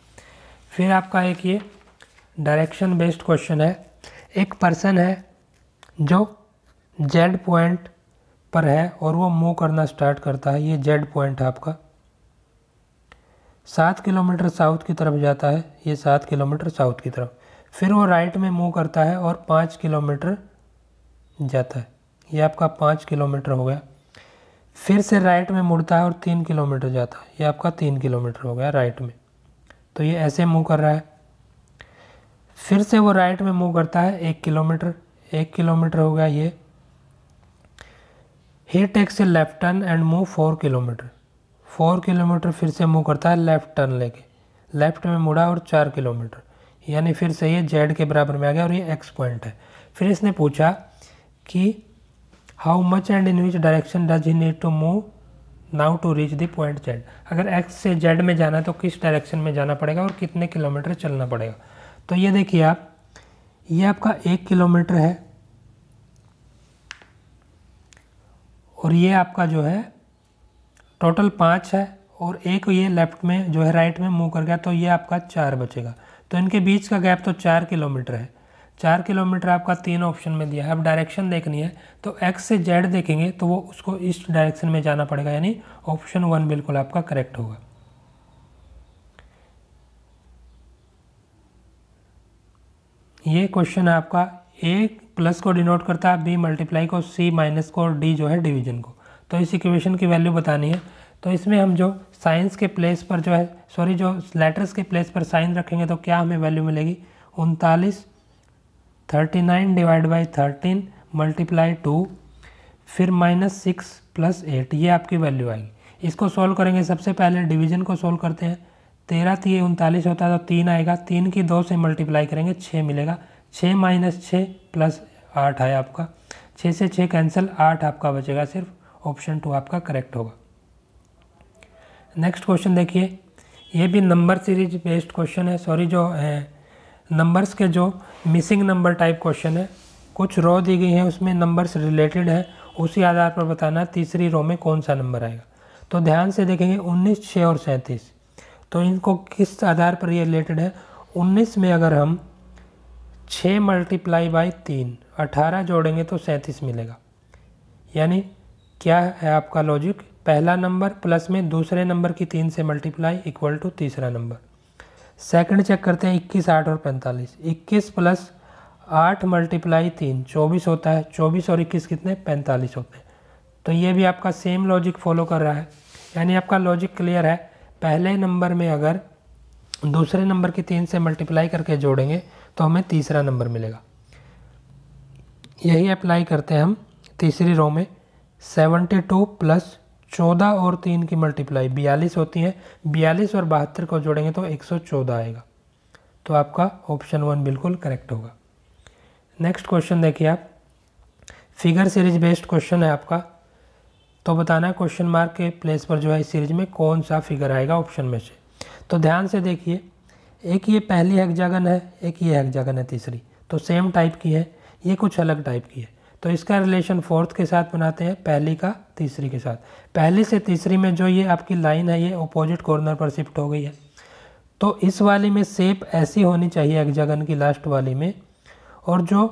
फिर आपका एक ये डायरेक्शन बेस्ड क्वेश्चन है एक पर्सन है जो जेड पॉइंट पर है और वो मूव करना स्टार्ट करता है ये जेड पॉइंट है आपका सात किलोमीटर साउथ की तरफ जाता है ये सात किलोमीटर साउथ की तरफ फिर वो राइट में मूव करता है और पाँच किलोमीटर जाता है ये आपका पाँच किलोमीटर हो गया फिर से राइट में मुड़ता है और तीन किलोमीटर जाता है ये आपका तीन किलोमीटर हो गया राइट में तो ये ऐसे मूव कर रहा है फिर से वो राइट में मूव करता है एक किलोमीटर एक किलोमीटर हो गया ये ही takes a left turn and move four kilometre four kilometre फिर से मूव करता है लेफ़्ट टर्न लेके लेफ़्ट में मुड़ा और चार किलोमीटर यानी फिर से ये जेड के बराबर में आ गया और ये एक्स पॉइंट है फिर इसने पूछा कि how much and in which direction does he need to move now to reach the point Z अगर एक्स से जेड में जाना है तो किस डायरेक्शन में जाना पड़ेगा और कितने किलोमीटर चलना पड़ेगा तो ये देखिए आप ये आपका एक किलोमीटर है और ये आपका जो है टोटल पाँच है और एक ये लेफ्ट में जो है राइट में मूव कर गया तो ये आपका चार बचेगा तो इनके बीच का गैप तो चार किलोमीटर है चार किलोमीटर आपका तीन ऑप्शन में दिया है अब डायरेक्शन देखनी है तो एक्स से जेड देखेंगे तो वो उसको ईस्ट डायरेक्शन में जाना पड़ेगा यानी ऑप्शन वन बिल्कुल आपका करेक्ट होगा ये क्वेश्चन है आपका ए प्लस को डिनोट करता है बी मल्टीप्लाई को सी माइनस को डी जो है डिवीजन को तो इस इक्वेशन की वैल्यू बतानी है तो इसमें हम जो साइंस के प्लेस पर जो है सॉरी जो लेटर्स के प्लेस पर साइन रखेंगे तो क्या हमें वैल्यू मिलेगी उनतालीस thirty nine divide by thirteen multiply two फिर माइनस सिक्स प्लस एट ये आपकी वैल्यू आएगी इसको सॉल्व करेंगे सबसे पहले डिवीजन को सॉल्व करते हैं तेरह थी उनतालीस होता है तो तीन आएगा तीन की दो से मल्टीप्लाई करेंगे छः मिलेगा छः माइनस छः प्लस आठ है आपका छः से छः कैंसिल आठ आपका बचेगा सिर्फ ऑप्शन टू आपका करेक्ट होगा नेक्स्ट क्वेश्चन देखिए ये भी नंबर सीरीज बेस्ड क्वेश्चन है सॉरी जो नंबर्स के जो मिसिंग नंबर टाइप क्वेश्चन है कुछ रो दी गई हैं उसमें नंबर्स रिलेटेड हैं उसी आधार पर बताना तीसरी रो में कौन सा नंबर आएगा तो ध्यान से देखेंगे उन्नीस छः और सैंतीस तो इनको किस आधार पर ये रिलेटेड है उन्नीस में अगर हम छः मल्टीप्लाई बाई तीन अठारह जोड़ेंगे तो सैंतीस मिलेगा यानी क्या है आपका लॉजिक पहला नंबर प्लस में दूसरे नंबर की तीन से मल्टीप्लाई इक्वल टू तीसरा नंबर सेकंड चेक करते हैं इक्कीस आठ और पैंतालीस इक्कीस प्लस आठ मल्टीप्लाई तीन चौबीस होता है चौबीस और इक्कीस कितने पैंतालीस होते हैं तो ये भी आपका सेम लॉजिक फॉलो कर रहा है यानी आपका लॉजिक क्लियर है पहले नंबर में अगर दूसरे नंबर की तीन से मल्टीप्लाई करके जोड़ेंगे तो हमें तीसरा नंबर मिलेगा यही अप्लाई करते हैं हम तीसरी रो में सेवेंटी टू प्लस चौदह और तीन की मल्टीप्लाई बयालीस होती है बयालीस और बहत्तर को जोड़ेंगे तो एक सौ चौदह आएगा तो आपका ऑप्शन वन बिल्कुल करेक्ट होगा नेक्स्ट क्वेश्चन देखिए आप फिगर सीरीज बेस्ड क्वेश्चन है आपका तो बताना क्वेश्चन मार्क के प्लेस पर जो है इस सीरीज में कौन सा फिगर आएगा ऑप्शन में से तो ध्यान से देखिए एक ये पहली हेक्जागन है एक ये हेक्जागन है तीसरी तो सेम टाइप की है ये कुछ अलग टाइप की है तो इसका रिलेशन फोर्थ के साथ बनाते हैं पहली का तीसरी के साथ पहली से तीसरी में जो ये आपकी लाइन है ये अपोजिट कॉर्नर पर शिफ्ट हो गई है तो इस वाली में सेप ऐसी होनी चाहिए एग्जागन की लास्ट वाली में और जो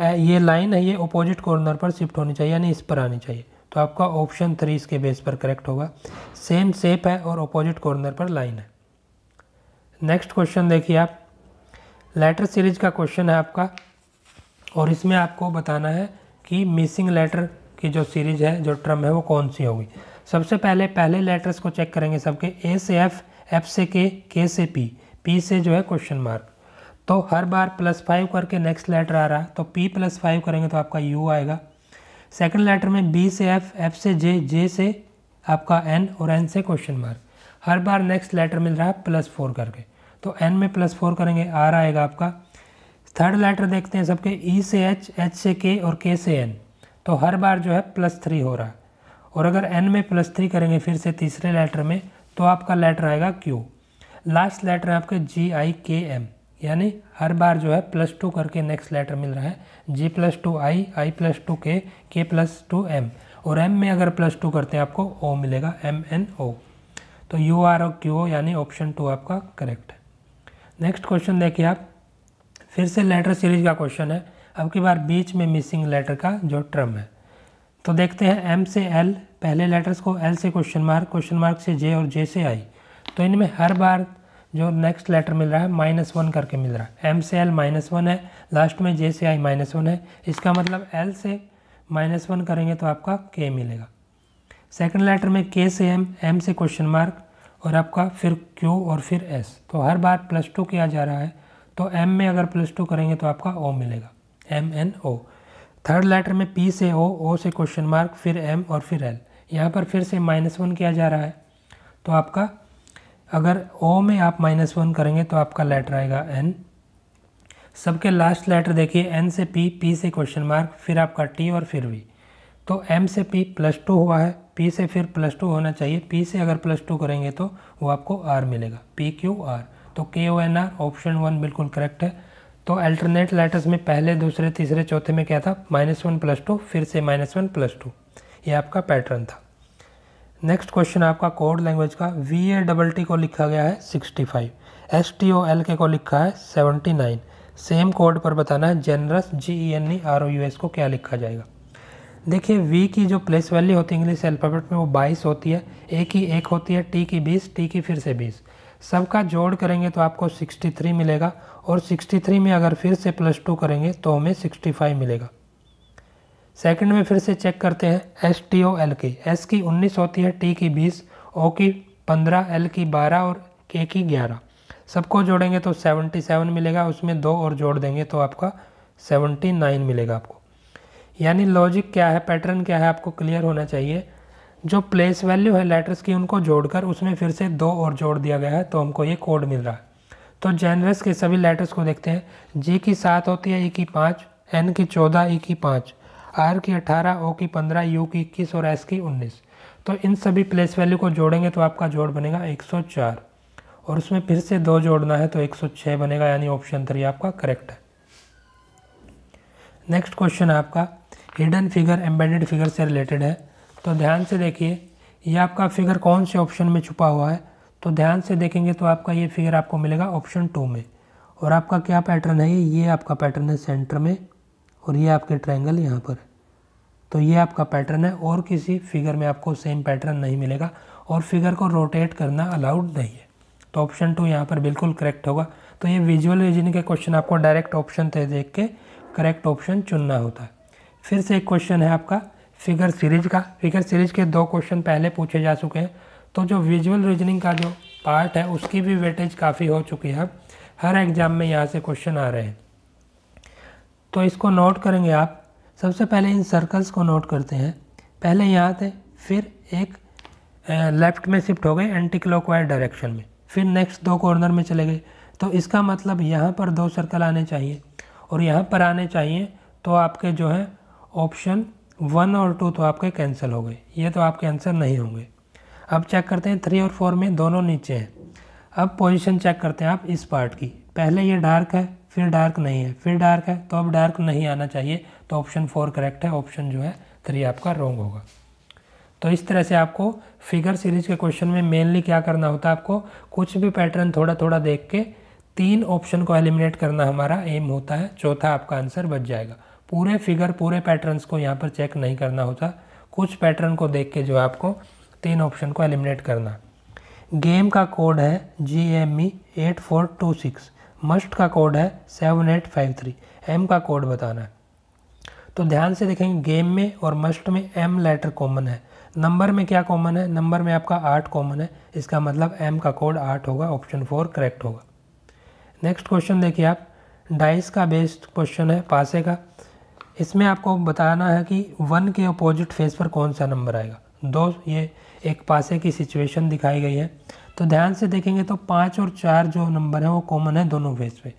ये लाइन है ये अपोजिट कॉर्नर पर शिफ्ट होनी चाहिए यानी इस पर आनी चाहिए तो आपका ऑप्शन थ्री इसके बेस पर करेक्ट होगा सेम सेप है और अपोजिट कॉर्नर पर लाइन है नेक्स्ट क्वेश्चन देखिए आप लेटर सीरीज का क्वेश्चन है आपका और इसमें आपको बताना है कि मिसिंग लेटर की जो सीरीज है जो ट्रम है वो कौन सी होगी सबसे पहले पहले लेटर्स को चेक करेंगे सबके ए से एफ एफ से के के से पी पी से जो है क्वेश्चन मार्क तो हर बार प्लस फाइव करके नेक्स्ट लेटर आ रहा है तो पी प्लस फाइव करेंगे तो आपका यू आएगा सेकंड लेटर में बी से एफ एफ से जे जे से आपका एन और एन से क्वेश्चन मार्क हर बार नेक्स्ट लेटर मिल रहा है प्लस फोर करके तो एन में प्लस फोर करेंगे आर आएगा आपका थर्ड लेटर देखते हैं सबके ई e से एच एच से के और के से एन तो हर बार जो है प्लस थ्री हो रहा है और अगर एन में प्लस थ्री करेंगे फिर से तीसरे लेटर में तो आपका लेटर आएगा क्यू लास्ट लेटर है आपके जी आई के एम यानी हर बार जो है प्लस टू करके नेक्स्ट लेटर मिल रहा है G plus two I I plus two K K plus two M और एम में अगर प्लस टू करते हैं आपको ओ मिलेगा एम एन ओ तो U R O Q O यानी ऑप्शन टू आपका करेक्ट है नेक्स्ट क्वेश्चन देखिए आप फिर से लेटर सीरीज का क्वेश्चन है अब की बार बीच में मिसिंग लेटर का जो ट्रम है तो देखते हैं एम से एल पहले लेटर्स को एल से क्वेश्चन मार्क क्वेश्चन मार्क से जे और जे से आई तो इनमें हर बार जो नेक्स्ट लेटर मिल रहा है माइनस वन करके मिल रहा है एम से एल माइनस वन है लास्ट में जे से आई माइनस वन है इसका मतलब एल से माइनस वन करेंगे तो आपका के मिलेगा सेकंड लेटर में के से एम एम से क्वेश्चन मार्क और आपका फिर क्यू और फिर एस तो हर बार प्लस टू किया जा रहा है तो एम में अगर प्लस टू करेंगे तो आपका ओ मिलेगा M N O third letter में पी से ओ ओ से क्वेश्चन मार्क फिर एम और फिर एल यहाँ पर फिर से माइनस वन किया जा रहा है तो आपका अगर ओ में आप माइनस वन करेंगे तो आपका लेटर आएगा एन सबके लास्ट लेटर देखिए एन से पी पी से क्वेश्चन मार्क फिर आपका टी और फिर वी तो एम से पी प्लस टू हुआ है पी से फिर प्लस टू होना चाहिए पी से अगर प्लस टू करेंगे तो वो आपको आर मिलेगा पी क्यू आर तो K O N R option one बिल्कुल करेक्ट है तो अल्टरनेट लेटर्स में पहले दूसरे तीसरे चौथे में क्या था माइनस वन प्लस टू फिर से माइनस वन प्लस टू ये आपका पैटर्न था नेक्स्ट क्वेश्चन आपका कोड लैंग्वेज का वी ए डबल टी को लिखा गया है sixty five S T O L के को लिखा है सेवेंटी नाइन सेम कोड पर बताना है generous G E N E R O U S को क्या लिखा जाएगा देखिए वी की जो प्लेस वैल्यू होती है इंग्लिश अल्फ़ाबेट में वो बाईस होती है ए की एक होती है टी की बीस टी की फिर से बीस सबका जोड़ करेंगे तो आपको 63 मिलेगा और 63 में अगर फिर से प्लस टू करेंगे तो हमें 65 मिलेगा सेकंड में फिर से चेक करते हैं एस टी ओ एल की एस की 19 होती है टी की 20 ओ की 15 एल की 12 और के की 11 सबको जोड़ेंगे तो 77 मिलेगा उसमें दो और जोड़ देंगे तो आपका 79 मिलेगा आपको यानी लॉजिक क्या है पैटर्न क्या है आपको क्लियर होना चाहिए जो प्लेस वैल्यू है लेटर्स की उनको जोड़कर उसमें फिर से दो और जोड़ दिया गया है तो हमको ये कोड मिल रहा है तो जेनरस के सभी लेटर्स को देखते हैं जी की सात होती है ई e की पाँच एन की चौदह ई e की पाँच आर की अठारह ओ की पंद्रह यू की इक्कीस और एस की उन्नीस तो इन सभी प्लेस वैल्यू को जोड़ेंगे तो आपका जोड़ बनेगा एक सौ चार और उसमें फिर से दो जोड़ना है तो एक सौ छः बनेगा यानी ऑप्शन थ्री आपका करेक्ट है नेक्स्ट क्वेश्चन आपका हिडन फिगर एम्बेडेड फिगर से रिलेटेड है तो ध्यान से देखिए ये आपका फिगर कौन से ऑप्शन में छुपा हुआ है तो ध्यान से देखेंगे तो आपका ये फिगर आपको मिलेगा ऑप्शन टू में और आपका क्या पैटर्न है ये आपका पैटर्न है सेंटर में और ये आपके ट्रायंगल यहाँ पर तो ये आपका पैटर्न है और किसी फिगर में आपको सेम पैटर्न नहीं मिलेगा और फिगर को रोटेट करना अलाउड नहीं है तो ऑप्शन टू यहाँ पर बिल्कुल करेक्ट होगा तो ये विजुअल रीजन के क्वेश्चन आपको डायरेक्ट ऑप्शन थे देख के करेक्ट ऑप्शन चुनना होता है फिर से एक क्वेश्चन है आपका फिगर सीरीज का फिगर सीरीज के दो क्वेश्चन पहले पूछे जा चुके हैं तो जो विजुअल रीजनिंग का जो पार्ट है उसकी भी वेटेज काफ़ी हो चुकी है हर एग्ज़ाम में यहाँ से क्वेश्चन आ रहे हैं तो इसको नोट करेंगे आप सबसे पहले इन सर्कल्स को नोट करते हैं पहले यहाँ थे फिर एक लेफ़्ट में शिफ्ट हो गए एंटी क्लॉक डायरेक्शन में फिर नेक्स्ट दो कॉर्नर में चले गए तो इसका मतलब यहाँ पर दो सर्कल आने चाहिए और यहाँ पर आने चाहिए तो आपके जो है ऑप्शन वन और टू तो आपके कैंसिल हो गए ये तो आपके आंसर नहीं होंगे अब चेक करते हैं थ्री और फोर में दोनों नीचे हैं अब पोजीशन चेक करते हैं आप इस पार्ट की पहले ये डार्क है फिर डार्क नहीं है फिर डार्क है तो अब डार्क नहीं आना चाहिए तो ऑप्शन फोर करेक्ट है ऑप्शन जो है थ्री आपका रॉन्ग होगा तो इस तरह से आपको फिगर सीरीज के क्वेश्चन में मेनली क्या करना होता है आपको कुछ भी पैटर्न थोड़ा थोड़ा देख के तीन ऑप्शन को एलिमिनेट करना हमारा एम होता है चौथा आपका आंसर बच जाएगा पूरे फिगर पूरे पैटर्न्स को यहाँ पर चेक नहीं करना होता कुछ पैटर्न को देख के जो आपको तीन ऑप्शन को एलिमिनेट करना गेम का कोड है G M E eight four two six must का कोड है seven eight five three M का कोड बताना है तो ध्यान से देखेंगे गेम में और मस्ट में एम लेटर कॉमन है नंबर में क्या कॉमन है नंबर में आपका आठ कॉमन है इसका मतलब एम का कोड आठ होगा ऑप्शन फोर करेक्ट होगा नेक्स्ट क्वेश्चन देखिए आप डाइस का बेस्ड क्वेश्चन है पासे का इसमें आपको बताना है कि वन के अपोजिट फेस पर कौन सा नंबर आएगा दो ये एक पासे की सिचुएशन दिखाई गई है तो ध्यान से देखेंगे तो पाँच और चार जो नंबर हैं वो कॉमन है दोनों फेस पे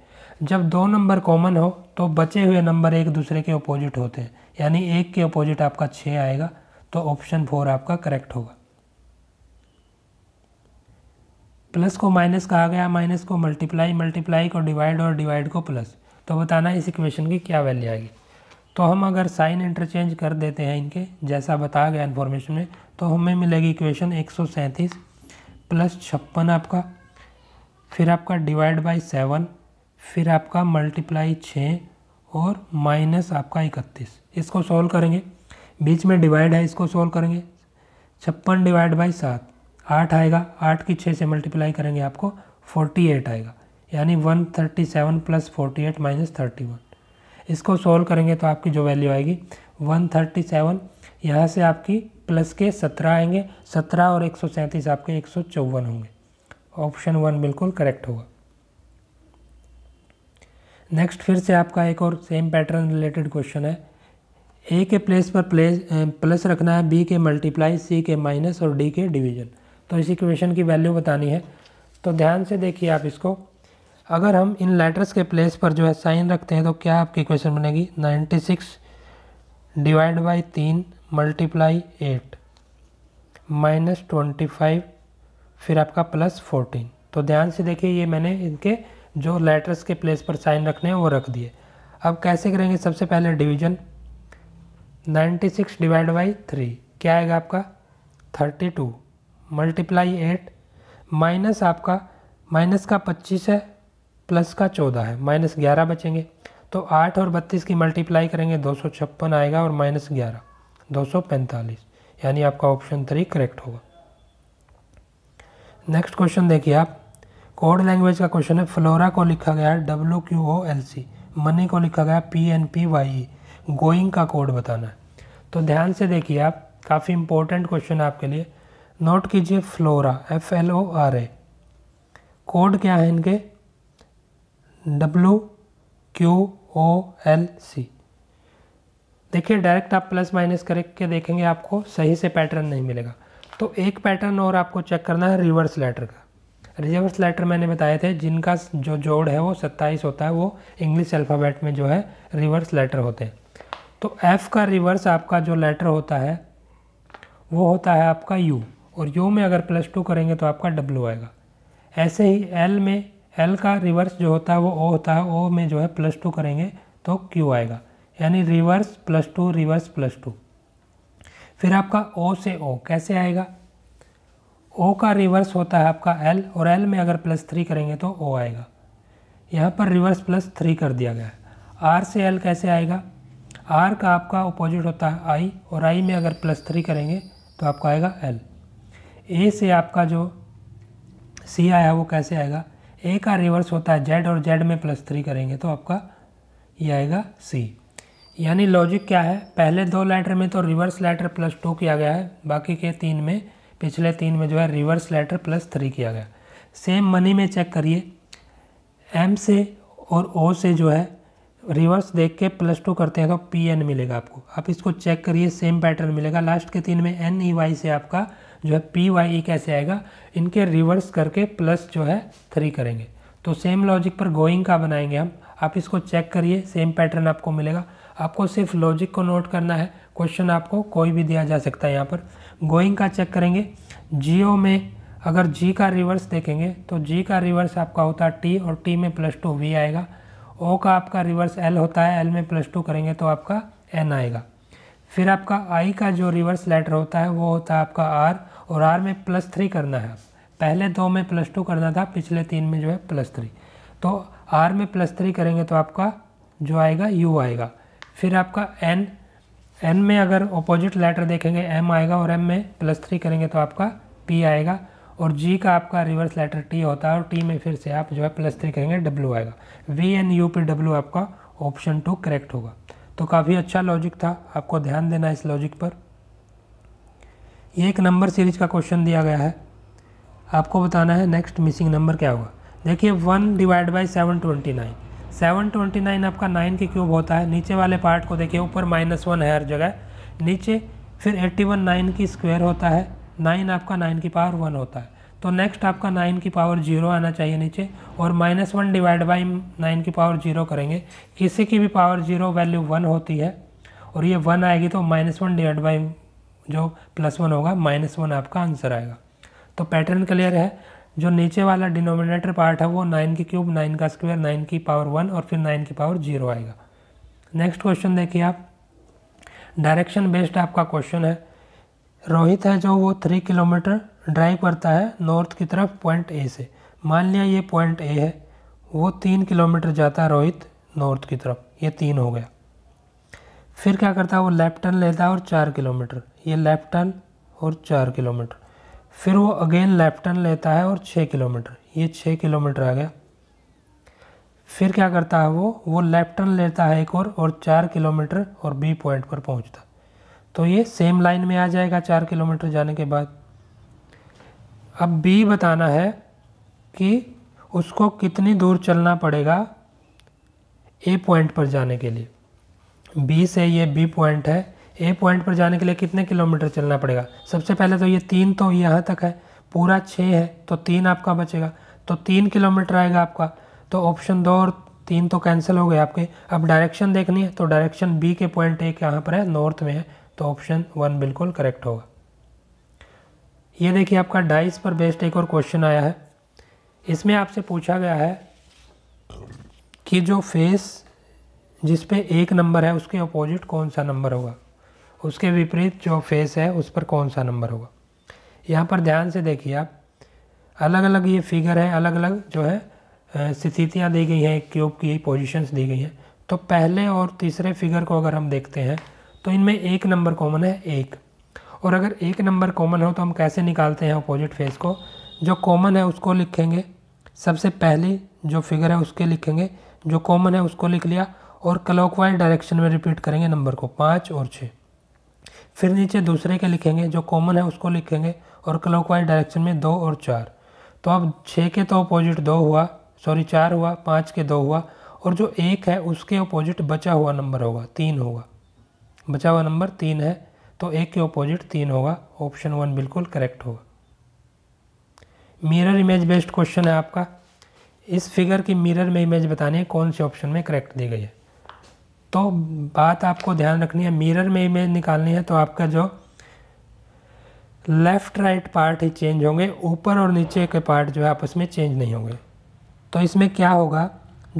जब दो नंबर कॉमन हो तो बचे हुए नंबर एक दूसरे के अपोजिट होते हैं यानी एक के अपोजिट आपका छः आएगा तो ऑप्शन फोर आपका करेक्ट होगा प्लस को माइनस कहा गया माइनस को मल्टीप्लाई मल्टीप्लाई को डिवाइड और डिवाइड को प्लस तो बताना इस इक्वेशन की क्या वैल्यू आएगी तो हम अगर साइन इंटरचेंज कर देते हैं इनके जैसा बताया गया इन्फॉर्मेशन में तो हमें मिलेगी इक्वेशन एक सौ सैंतीस प्लस छप्पन आपका फिर आपका डिवाइड बाय सेवन फिर आपका मल्टीप्लाई छः और माइनस आपका इकतीस इसको सॉल्व करेंगे बीच में डिवाइड है इसको सॉल्व करेंगे छप्पन डिवाइड बाई सात आठ आएगा आठ की छः से मल्टीप्लाई करेंगे आपको फोर्टी एट आएगा यानी one thirty seven plus forty eight minus thirty one इसको सोल्व करेंगे तो आपकी जो वैल्यू आएगी वन थर्टी सेवन यहाँ से आपकी प्लस के सत्रह आएंगे सत्रह और एक सौ सैंतीस आपके एक सौ चौवन होंगे ऑप्शन वन बिल्कुल करेक्ट होगा नेक्स्ट फिर से आपका एक और सेम पैटर्न रिलेटेड क्वेश्चन है ए के प्लेस पर प्लेस प्लस रखना है बी के मल्टीप्लाई सी के माइनस और डी के डिवीजन तो इस इक्वेशन की वैल्यू बतानी है तो ध्यान से देखिए आप इसको अगर हम इन लेटर्स के प्लेस पर जो है साइन रखते हैं तो क्या आपकी इक्वेशन बनेगी नाइन्टी सिक्स डिवाइड बाई तीन multiply eight minus twenty five फिर आपका प्लस फोर्टीन तो ध्यान से देखिए ये मैंने इनके जो लेटर्स के प्लेस पर साइन रखने हैं वो रख दिए अब कैसे करेंगे सबसे पहले division 96 six divide by three क्या आएगा आपका 32 टू मल्टीप्लाई एट माइनस आपका माइनस का 25 है प्लस का चौदह है माइनस ग्यारह बचेंगे तो आठ और बत्तीस की मल्टीप्लाई करेंगे दो सौ छप्पन आएगा और माइनस ग्यारह दो सौ पैंतालीस यानी आपका ऑप्शन थ्री करेक्ट होगा नेक्स्ट क्वेश्चन देखिए आप कोड लैंग्वेज का क्वेश्चन है फ्लोरा को लिखा गया है W Q O L C money को लिखा गया P N P Y E going का कोड बताना है तो ध्यान से देखिए आप काफ़ी इंपॉर्टेंट क्वेश्चन है आपके लिए नोट कीजिए flora F L O R A code क्या है इनके W Q O L C देखिए डायरेक्ट आप प्लस माइनस करके देखेंगे आपको सही से पैटर्न नहीं मिलेगा तो एक पैटर्न और आपको चेक करना है रिवर्स लेटर का रिवर्स लेटर मैंने बताए थे जिनका जो जोड़ है वो सत्ताईस होता है वो इंग्लिश अल्फ़ाबेट में जो है रिवर्स लेटर होते हैं तो एफ़ का रिवर्स आपका जो लेटर होता है वो होता है आपका यू और यू में अगर प्लस टू करेंगे तो आपका डब्लू आएगा ऐसे ही एल में एल का रिवर्स जो होता है वो ओ होता है ओ में जो है प्लस टू करेंगे तो क्यू आएगा यानी reverse plus two reverse plus two फिर आपका ओ से ओ कैसे आएगा ओ का रिवर्स होता है आपका एल और एल में अगर प्लस थ्री करेंगे तो ओ आएगा यहाँ पर रिवर्स प्लस थ्री कर दिया गया है आर से एल कैसे आएगा आर का आपका अपोजिट होता है आई और आई में अगर प्लस थ्री करेंगे तो आपका आएगा एल ए से आपका जो सी आया वो कैसे आएगा ए का रिवर्स होता है जेड और जेड में प्लस थ्री करेंगे तो आपका ये आएगा सी यानी लॉजिक क्या है पहले दो लेटर में तो रिवर्स लेटर प्लस टू किया गया है बाकी के तीन में पिछले तीन में जो है रिवर्स लेटर प्लस थ्री किया गया सेम मनी में चेक करिए एम से और ओ से जो है रिवर्स देख के प्लस टू करते हैं तो पी एन मिलेगा आपको आप इसको चेक करिए सेम पैटर्न मिलेगा लास्ट के तीन में एन ई वाई से आपका जो है पी वाई ई कैसे आएगा इनके रिवर्स करके प्लस जो है थ्री करेंगे तो सेम लॉजिक पर गोइंग का बनाएंगे हम आप इसको चेक करिए सेम पैटर्न आपको मिलेगा आपको सिर्फ लॉजिक को नोट करना है क्वेश्चन आपको कोई भी दिया जा सकता है यहाँ पर गोइंग का चेक करेंगे जियो में अगर जी का रिवर्स देखेंगे तो जी का रिवर्स आपका होता है टी और टी में प्लस टू वी आएगा ओ का आपका रिवर्स एल होता है एल में प्लस टू करेंगे तो आपका एन आएगा फिर आपका आई का जो रिवर्स लेटर होता है वो होता है आपका आर और आर में प्लस थ्री करना है पहले दो में प्लस टू करना था पिछले तीन में जो है प्लस थ्री तो आर में प्लस थ्री करेंगे तो आपका जो आएगा यू आएगा फिर आपका एन एन में अगर अपोजिट लेटर देखेंगे एम आएगा और एम में प्लस थ्री करेंगे तो आपका पी आएगा और जी का आपका रिवर्स लेटर टी होता है और टी में फिर से आप जो है प्लस थ्री करेंगे डब्ल्यू आएगा V N U P W आपका ऑप्शन टू करेक्ट होगा तो काफ़ी अच्छा लॉजिक था आपको ध्यान देना इस लॉजिक पर ये एक नंबर सीरीज का क्वेश्चन दिया गया है आपको बताना है नेक्स्ट मिसिंग नंबर क्या होगा देखिए one divide by seven twenty nine seven twenty nine आपका नाइन के क्यूब होता है नीचे वाले पार्ट को देखिए ऊपर माइनस वन है हर जगह नीचे फिर एट्टी वन नाइन की स्क्वायर होता है नाइन आपका नाइन की पावर वन होता है तो नेक्स्ट आपका नाइन की पावर जीरो आना चाहिए नीचे और minus one divide by nine की पावर जीरो करेंगे किसी की भी पावर जीरो वैल्यू वन होती है और ये वन आएगी तो माइनस वन डिवाइड बाई जो प्लस वन होगा माइनस वन आपका आंसर आएगा तो पैटर्न क्लियर है जो नीचे वाला डिनोमिनेटर पार्ट है वो नाइन की क्यूब नाइन का स्क्वायर नाइन की पावर वन और फिर नाइन की पावर जीरो आएगा नेक्स्ट क्वेश्चन देखिए आप डायरेक्शन बेस्ड आपका क्वेश्चन है रोहित है जो वो थ्री किलोमीटर ड्राइव करता है नॉर्थ की तरफ पॉइंट ए से मान लिया ये पॉइंट ए है वो तीन किलोमीटर जाता है रोहित नॉर्थ की तरफ ये तीन हो गया फिर क्या करता है वो लेफ्ट टर्न लेता है और चार किलोमीटर ये लेफ्ट टर्न और चार किलोमीटर फिर वो अगेन लेफ्ट टर्न लेता है और छः किलोमीटर ये छः किलोमीटर आ गया फिर क्या करता है वो वो लेफ्ट टर्न लेता है एक और और चार किलोमीटर और बी पॉइंट पर पहुंचता तो ये सेम लाइन में आ जाएगा चार किलोमीटर जाने के बाद अब बी बताना है कि उसको कितनी दूर चलना पड़ेगा ए पॉइंट पर जाने के लिए बी से ये बी पॉइंट है ए पॉइंट पर जाने के लिए कितने किलोमीटर चलना पड़ेगा सबसे पहले तो ये तीन तो यहाँ तक है पूरा छः है तो तीन आपका बचेगा तो तीन किलोमीटर आएगा आपका तो ऑप्शन दो और तीन तो कैंसिल हो गए आपके अब डायरेक्शन देखनी है तो डायरेक्शन बी के पॉइंट एक यहाँ पर है नॉर्थ में है तो ऑप्शन वन बिल्कुल करेक्ट होगा ये देखिए आपका डाइस पर बेस्ड एक और क्वेश्चन आया है इसमें आपसे पूछा गया है कि जो फेस जिस पे एक नंबर है उसके अपोजिट कौन सा नंबर होगा उसके विपरीत जो फेस है उस पर कौन सा नंबर होगा यहाँ पर ध्यान से देखिए आप अलग अलग ये फिगर है अलग अलग जो है स्थितियाँ दी गई हैं क्यूब की पोजिशंस दी गई हैं तो पहले और तीसरे फिगर को अगर हम देखते हैं तो इनमें एक नंबर कॉमन है एक और अगर एक नंबर कॉमन हो तो हम कैसे निकालते हैं अपोजिट फेस को जो कॉमन है उसको लिखेंगे सबसे पहले जो फिगर है उसके लिखेंगे जो कॉमन है उसको लिख लिया और क्लॉकवाइज डायरेक्शन में रिपीट करेंगे नंबर को पाँच और छः फिर नीचे दूसरे के लिखेंगे जो कॉमन है उसको लिखेंगे और क्लॉकवाइज डायरेक्शन में दो और चार तो अब छः के तो अपोजिट दो हुआ सॉरी चार हुआ पाँच के दो हुआ और जो एक है उसके अपोजिट बचा हुआ नंबर होगा तीन होगा बचा हुआ नंबर तीन है तो एक के ऑपोजिट तीन होगा ऑप्शन वन बिल्कुल करेक्ट होगा मिरर इमेज बेस्ड क्वेश्चन है आपका इस फिगर की मिरर में इमेज बतानी है कौन से ऑप्शन में करेक्ट दी गई है तो बात आपको ध्यान रखनी है मिरर में इमेज निकालनी है तो आपका जो लेफ़्ट राइट पार्ट ही चेंज होंगे ऊपर और नीचे के पार्ट जो है आपस में चेंज नहीं होंगे तो इसमें क्या होगा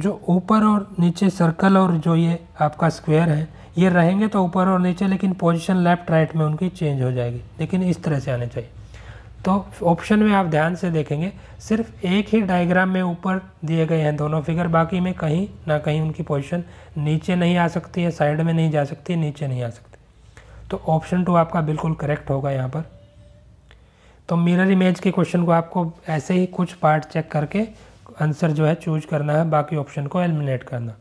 जो ऊपर और नीचे सर्कल और जो ये आपका स्क्वायर है ये रहेंगे तो ऊपर और नीचे लेकिन पोजिशन लेफ्ट राइट में उनकी चेंज हो जाएगी लेकिन इस तरह से आने चाहिए तो ऑप्शन में आप ध्यान से देखेंगे सिर्फ एक ही डायग्राम में ऊपर दिए गए हैं दोनों फिगर बाकी में कहीं ना कहीं उनकी पोजीशन नीचे नहीं आ सकती है साइड में नहीं जा सकती नीचे नहीं आ सकती तो ऑप्शन टू आपका बिल्कुल करेक्ट होगा यहाँ पर तो मिरर इमेज के क्वेश्चन को आपको ऐसे ही कुछ पार्ट चेक करके आंसर जो है चूज करना है बाकी ऑप्शन को एलिमिनेट करना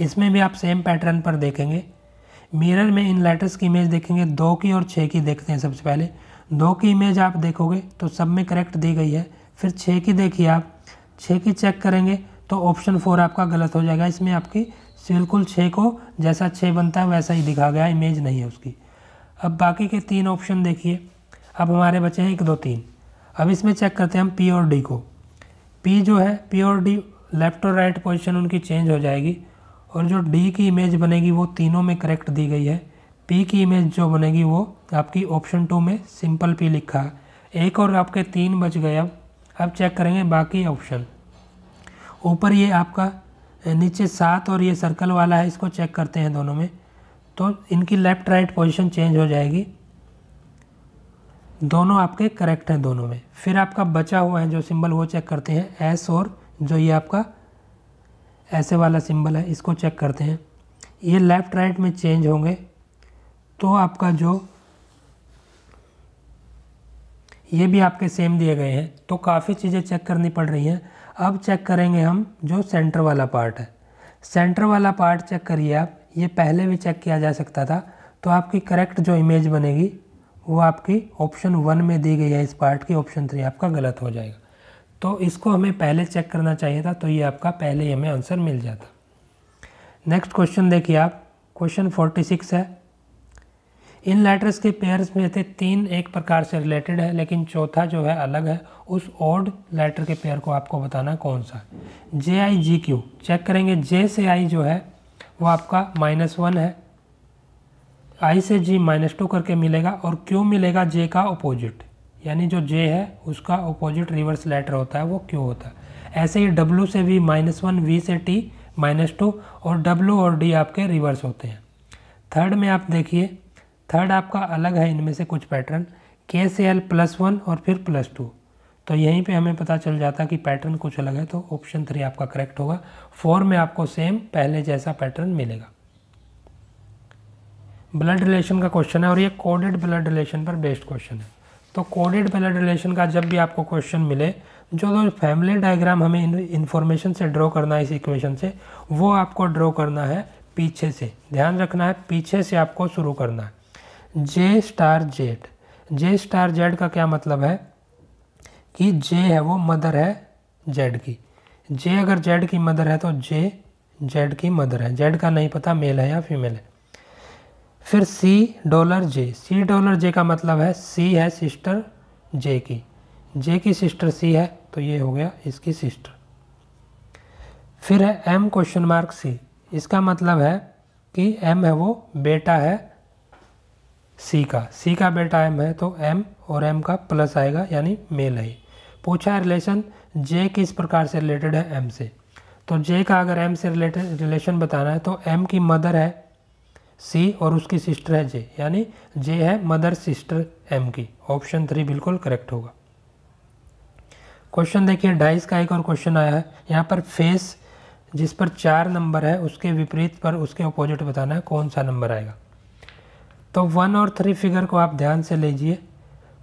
इसमें भी आप सेम पैटर्न पर देखेंगे मिरर में इन लेटर्स की इमेज देखेंगे दो की और छः की देखते हैं सबसे पहले दो की इमेज आप देखोगे तो सब में करेक्ट दी गई है फिर छः की देखिए आप छः की चेक करेंगे तो ऑप्शन फोर आपका गलत हो जाएगा इसमें आपकी बिल्कुल छः को जैसा छः बनता है वैसा ही दिखा गया इमेज नहीं है उसकी अब बाकी के तीन ऑप्शन देखिए अब हमारे बचे हैं एक दो तीन अब इसमें चेक करते हैं हम पी और डी को पी जो है पी और डी लेफ्ट और राइट पोजिशन उनकी चेंज हो जाएगी और जो डी की इमेज बनेगी वो तीनों में करेक्ट दी गई है पी की इमेज जो बनेगी वो आपकी ऑप्शन टू में सिंपल पी लिखा है एक और आपके तीन बच गए अब अब चेक करेंगे बाकी ऑप्शन ऊपर ये आपका नीचे सात और ये सर्कल वाला है इसको चेक करते हैं दोनों में तो इनकी लेफ़्ट राइट पोजीशन चेंज हो जाएगी दोनों आपके करेक्ट हैं दोनों में फिर आपका बचा हुआ है जो सिंबल वो चेक करते हैं एस और जो ये आपका ऐसे वाला सिंबल है इसको चेक करते हैं ये लेफ़्ट राइट में चेंज होंगे तो आपका जो ये भी आपके सेम दिए गए हैं तो काफ़ी चीज़ें चेक करनी पड़ रही हैं अब चेक करेंगे हम जो सेंटर वाला पार्ट है सेंटर वाला पार्ट चेक करिए आप ये पहले भी चेक किया जा सकता था तो आपकी करेक्ट जो इमेज बनेगी वो आपकी ऑप्शन वन में दी गई है इस पार्ट की ऑप्शन थ्री आपका गलत हो जाएगा तो इसको हमें पहले चेक करना चाहिए था तो ये आपका पहले ही हमें आंसर मिल जाता नेक्स्ट क्वेश्चन देखिए आप क्वेश्चन फोर्टी सिक्स है इन लेटर्स के पेयर्स में से तीन एक प्रकार से रिलेटेड है लेकिन चौथा जो है अलग है उस ओड लेटर के पेयर को आपको बताना कौन सा जे आई जी क्यू चेक करेंगे जे से आई जो है वो आपका माइनस वन है आई से जी माइनस टू करके मिलेगा और क्यू मिलेगा जे का अपोजिट यानी जो जे है उसका अपोजिट रिवर्स लेटर होता है वो क्यू होता है ऐसे ही डब्लू से वी माइनस वन वी से टी माइनस टू और डब्लू और डी आपके रिवर्स होते हैं थर्ड में आप देखिए थर्ड आपका अलग है इनमें से कुछ पैटर्न के से एल प्लस वन और फिर प्लस टू तो यहीं पे हमें पता चल जाता कि पैटर्न कुछ अलग है तो ऑप्शन थ्री आपका करेक्ट होगा फोर में आपको सेम पहले जैसा पैटर्न मिलेगा ब्लड रिलेशन का क्वेश्चन है और ये कोडेड ब्लड रिलेशन पर बेस्ड क्वेश्चन है तो कोडेड पैलेट रिलेशन का जब भी आपको क्वेश्चन मिले जो तो फैमिली डायग्राम हमें इन्फॉर्मेशन से ड्रॉ करना है इस इक्वेशन से वो आपको ड्रॉ करना है पीछे से ध्यान रखना है पीछे से आपको शुरू करना है J star Z J star Z का क्या मतलब है कि जे है वो मदर है जेड की जे अगर जेड की मदर है तो जे जेड की मदर है जेड का नहीं पता मेल है या फीमेल है फिर सी डॉलर जे सी डॉलर जे का मतलब है सी है सिस्टर जे की जे की सिस्टर सी है तो ये हो गया इसकी सिस्टर फिर है एम क्वेश्चन मार्क सी इसका मतलब है कि एम है वो बेटा है सी का सी का बेटा एम है तो एम और एम का प्लस आएगा यानी मेल है पूछा है रिलेशन जे किस प्रकार से रिलेटेड है एम से तो जे का अगर एम से रिलेटेड रिलेशन बताना है तो एम की मदर है सी और उसकी सिस्टर है जे यानी जे है मदर सिस्टर एम की ऑप्शन थ्री बिल्कुल करेक्ट होगा क्वेश्चन देखिए डाइस का एक और क्वेश्चन आया है यहाँ पर फेस जिस पर चार नंबर है उसके विपरीत पर उसके अपोजिट बताना है कौन सा नंबर आएगा तो वन और थ्री फिगर को आप ध्यान से लीजिए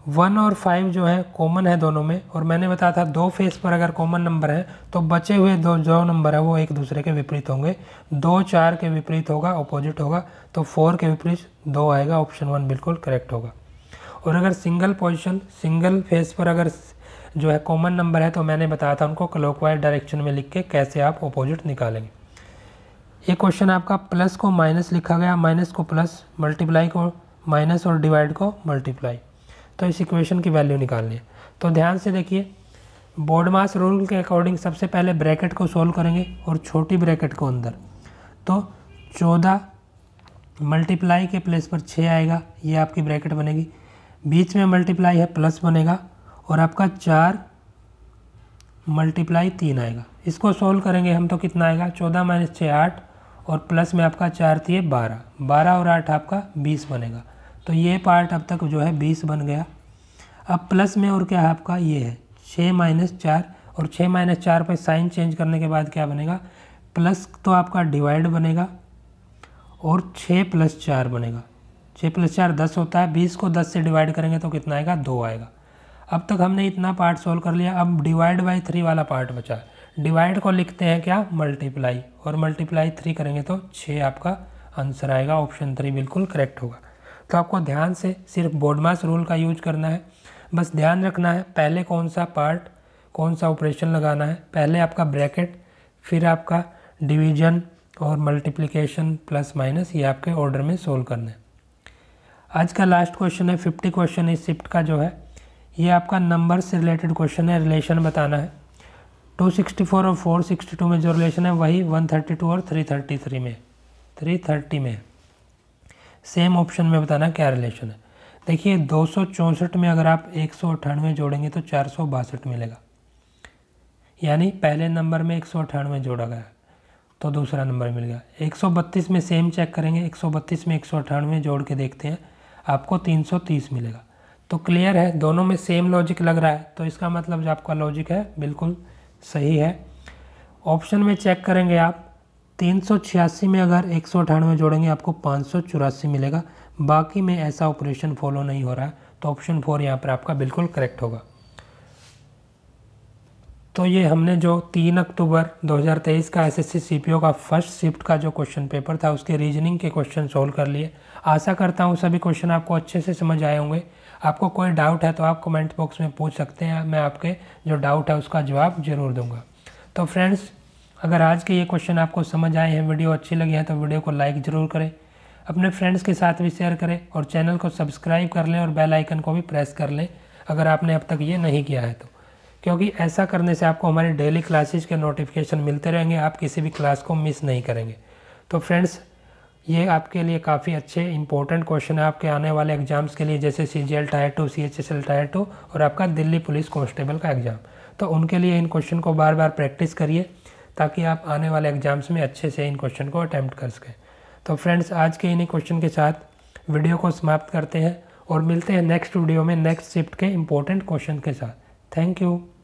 वन और फाइव जो है कॉमन है दोनों में और मैंने बताया था दो फेस पर अगर कॉमन नंबर है तो बचे हुए दो जो नंबर है वो एक दूसरे के विपरीत होंगे दो चार के विपरीत होगा अपोजिट होगा तो फोर के विपरीत दो आएगा ऑप्शन वन बिल्कुल करेक्ट होगा और अगर सिंगल पोजिशन सिंगल फेस पर अगर जो है कॉमन नंबर है तो मैंने बताया था उनको क्लॉकवाइज डायरेक्शन में लिख के कैसे आप अपोजिट निकालेंगे ये क्वेश्चन आपका प्लस को माइनस लिखा गया माइनस को प्लस मल्टीप्लाई को माइनस और डिवाइड को मल्टीप्लाई तो इस इक्वेशन की वैल्यू निकालनी है तो ध्यान से देखिए बोर्ड मास रूल के अकॉर्डिंग सबसे पहले ब्रैकेट को सोल्व करेंगे और छोटी ब्रैकेट को अंदर तो चौदह मल्टीप्लाई के प्लेस पर छः आएगा ये आपकी ब्रैकेट बनेगी बीच में मल्टीप्लाई है प्लस बनेगा और आपका चार मल्टीप्लाई तीन आएगा इसको सोल्व करेंगे हम तो कितना आएगा चौदह माइनस छः आठ और प्लस में आपका चार थी बारह बारह और आठ आपका बीस बनेगा तो ये पार्ट अब तक जो है बीस बन गया अब प्लस में और क्या है आपका ये है छः माइनस चार और छः माइनस चार पर साइन चेंज करने के बाद क्या बनेगा प्लस तो आपका डिवाइड बनेगा और छः प्लस चार बनेगा छः प्लस चार दस होता है बीस को दस से डिवाइड करेंगे तो कितना आएगा दो आएगा अब तक हमने इतना पार्ट सोल्व कर लिया अब डिवाइड बाई थ्री वाला पार्ट बचा डिवाइड को लिखते हैं क्या मल्टीप्लाई और मल्टीप्लाई थ्री करेंगे तो छः आपका आंसर आएगा ऑप्शन थ्री बिल्कुल करेक्ट होगा तो आपको ध्यान से सिर्फ बोडमास रूल का यूज करना है बस ध्यान रखना है पहले कौन सा पार्ट कौन सा ऑपरेशन लगाना है पहले आपका ब्रैकेट फिर आपका डिवीजन और मल्टीप्लिकेशन प्लस माइनस ये आपके ऑर्डर में सोल्व करना है आज का लास्ट क्वेश्चन है फिफ्टी क्वेश्चन इस शिफ्ट का जो है ये आपका नंबर से रिलेटेड क्वेश्चन है रिलेशन बताना है 264 और 462 में जो रिलेशन है वही 132 और 333 में 330 में सेम ऑप्शन में बताना क्या रिलेशन है देखिए दो में अगर आप एक जोड़ेंगे तो चार मिलेगा यानी पहले नंबर में एक जोड़ा गया तो दूसरा नंबर मिल गया 132 में सेम चेक करेंगे 132 में एक जोड़ के देखते हैं आपको 330 मिलेगा तो क्लियर है दोनों में सेम लॉजिक लग रहा है तो इसका मतलब जो आपका लॉजिक है बिल्कुल सही है ऑप्शन में चेक करेंगे आप तीन सौ छियासी में अगर एक सौ अठानवे जोड़ेंगे आपको पाँच सौ मिलेगा बाकी में ऐसा ऑपरेशन फॉलो नहीं हो रहा तो ऑप्शन फोर यहाँ पर आपका बिल्कुल करेक्ट होगा तो ये हमने जो तीन अक्टूबर 2023 का एसएससी सीपीओ का फर्स्ट शिफ्ट का जो क्वेश्चन पेपर था उसके रीजनिंग के क्वेश्चन सोल्व कर लिए आशा करता हूँ सभी क्वेश्चन आपको अच्छे से समझ आए होंगे आपको कोई डाउट है तो आप कमेंट बॉक्स में पूछ सकते हैं मैं आपके जो डाउट है उसका जवाब जरूर दूंगा तो फ्रेंड्स अगर आज के ये क्वेश्चन आपको समझ आए हैं वीडियो अच्छी लगी है तो वीडियो को लाइक ज़रूर करें अपने फ्रेंड्स के साथ भी शेयर करें और चैनल को सब्सक्राइब कर लें और बेल आइकन को भी प्रेस कर लें अगर आपने अब तक ये नहीं किया है तो क्योंकि ऐसा करने से आपको हमारी डेली क्लासेज के नोटिफिकेशन मिलते रहेंगे आप किसी भी क्लास को मिस नहीं करेंगे तो फ्रेंड्स ये आपके लिए काफ़ी अच्छे इंपॉर्टेंट क्वेश्चन है आपके आने वाले एग्जाम्स के लिए जैसे C G L tier two C H S L tier two और आपका दिल्ली पुलिस कॉन्स्टेबल का एग्ज़ाम तो उनके लिए इन क्वेश्चन को बार बार प्रैक्टिस करिए ताकि आप आने वाले एग्जाम्स में अच्छे से इन क्वेश्चन को अटैम्प्ट कर सकें तो फ्रेंड्स आज के इन्हीं क्वेश्चन के साथ वीडियो को समाप्त करते हैं और मिलते हैं नेक्स्ट वीडियो में नेक्स्ट शिफ्ट के इंपॉर्टेंट क्वेश्चन के साथ थैंक यू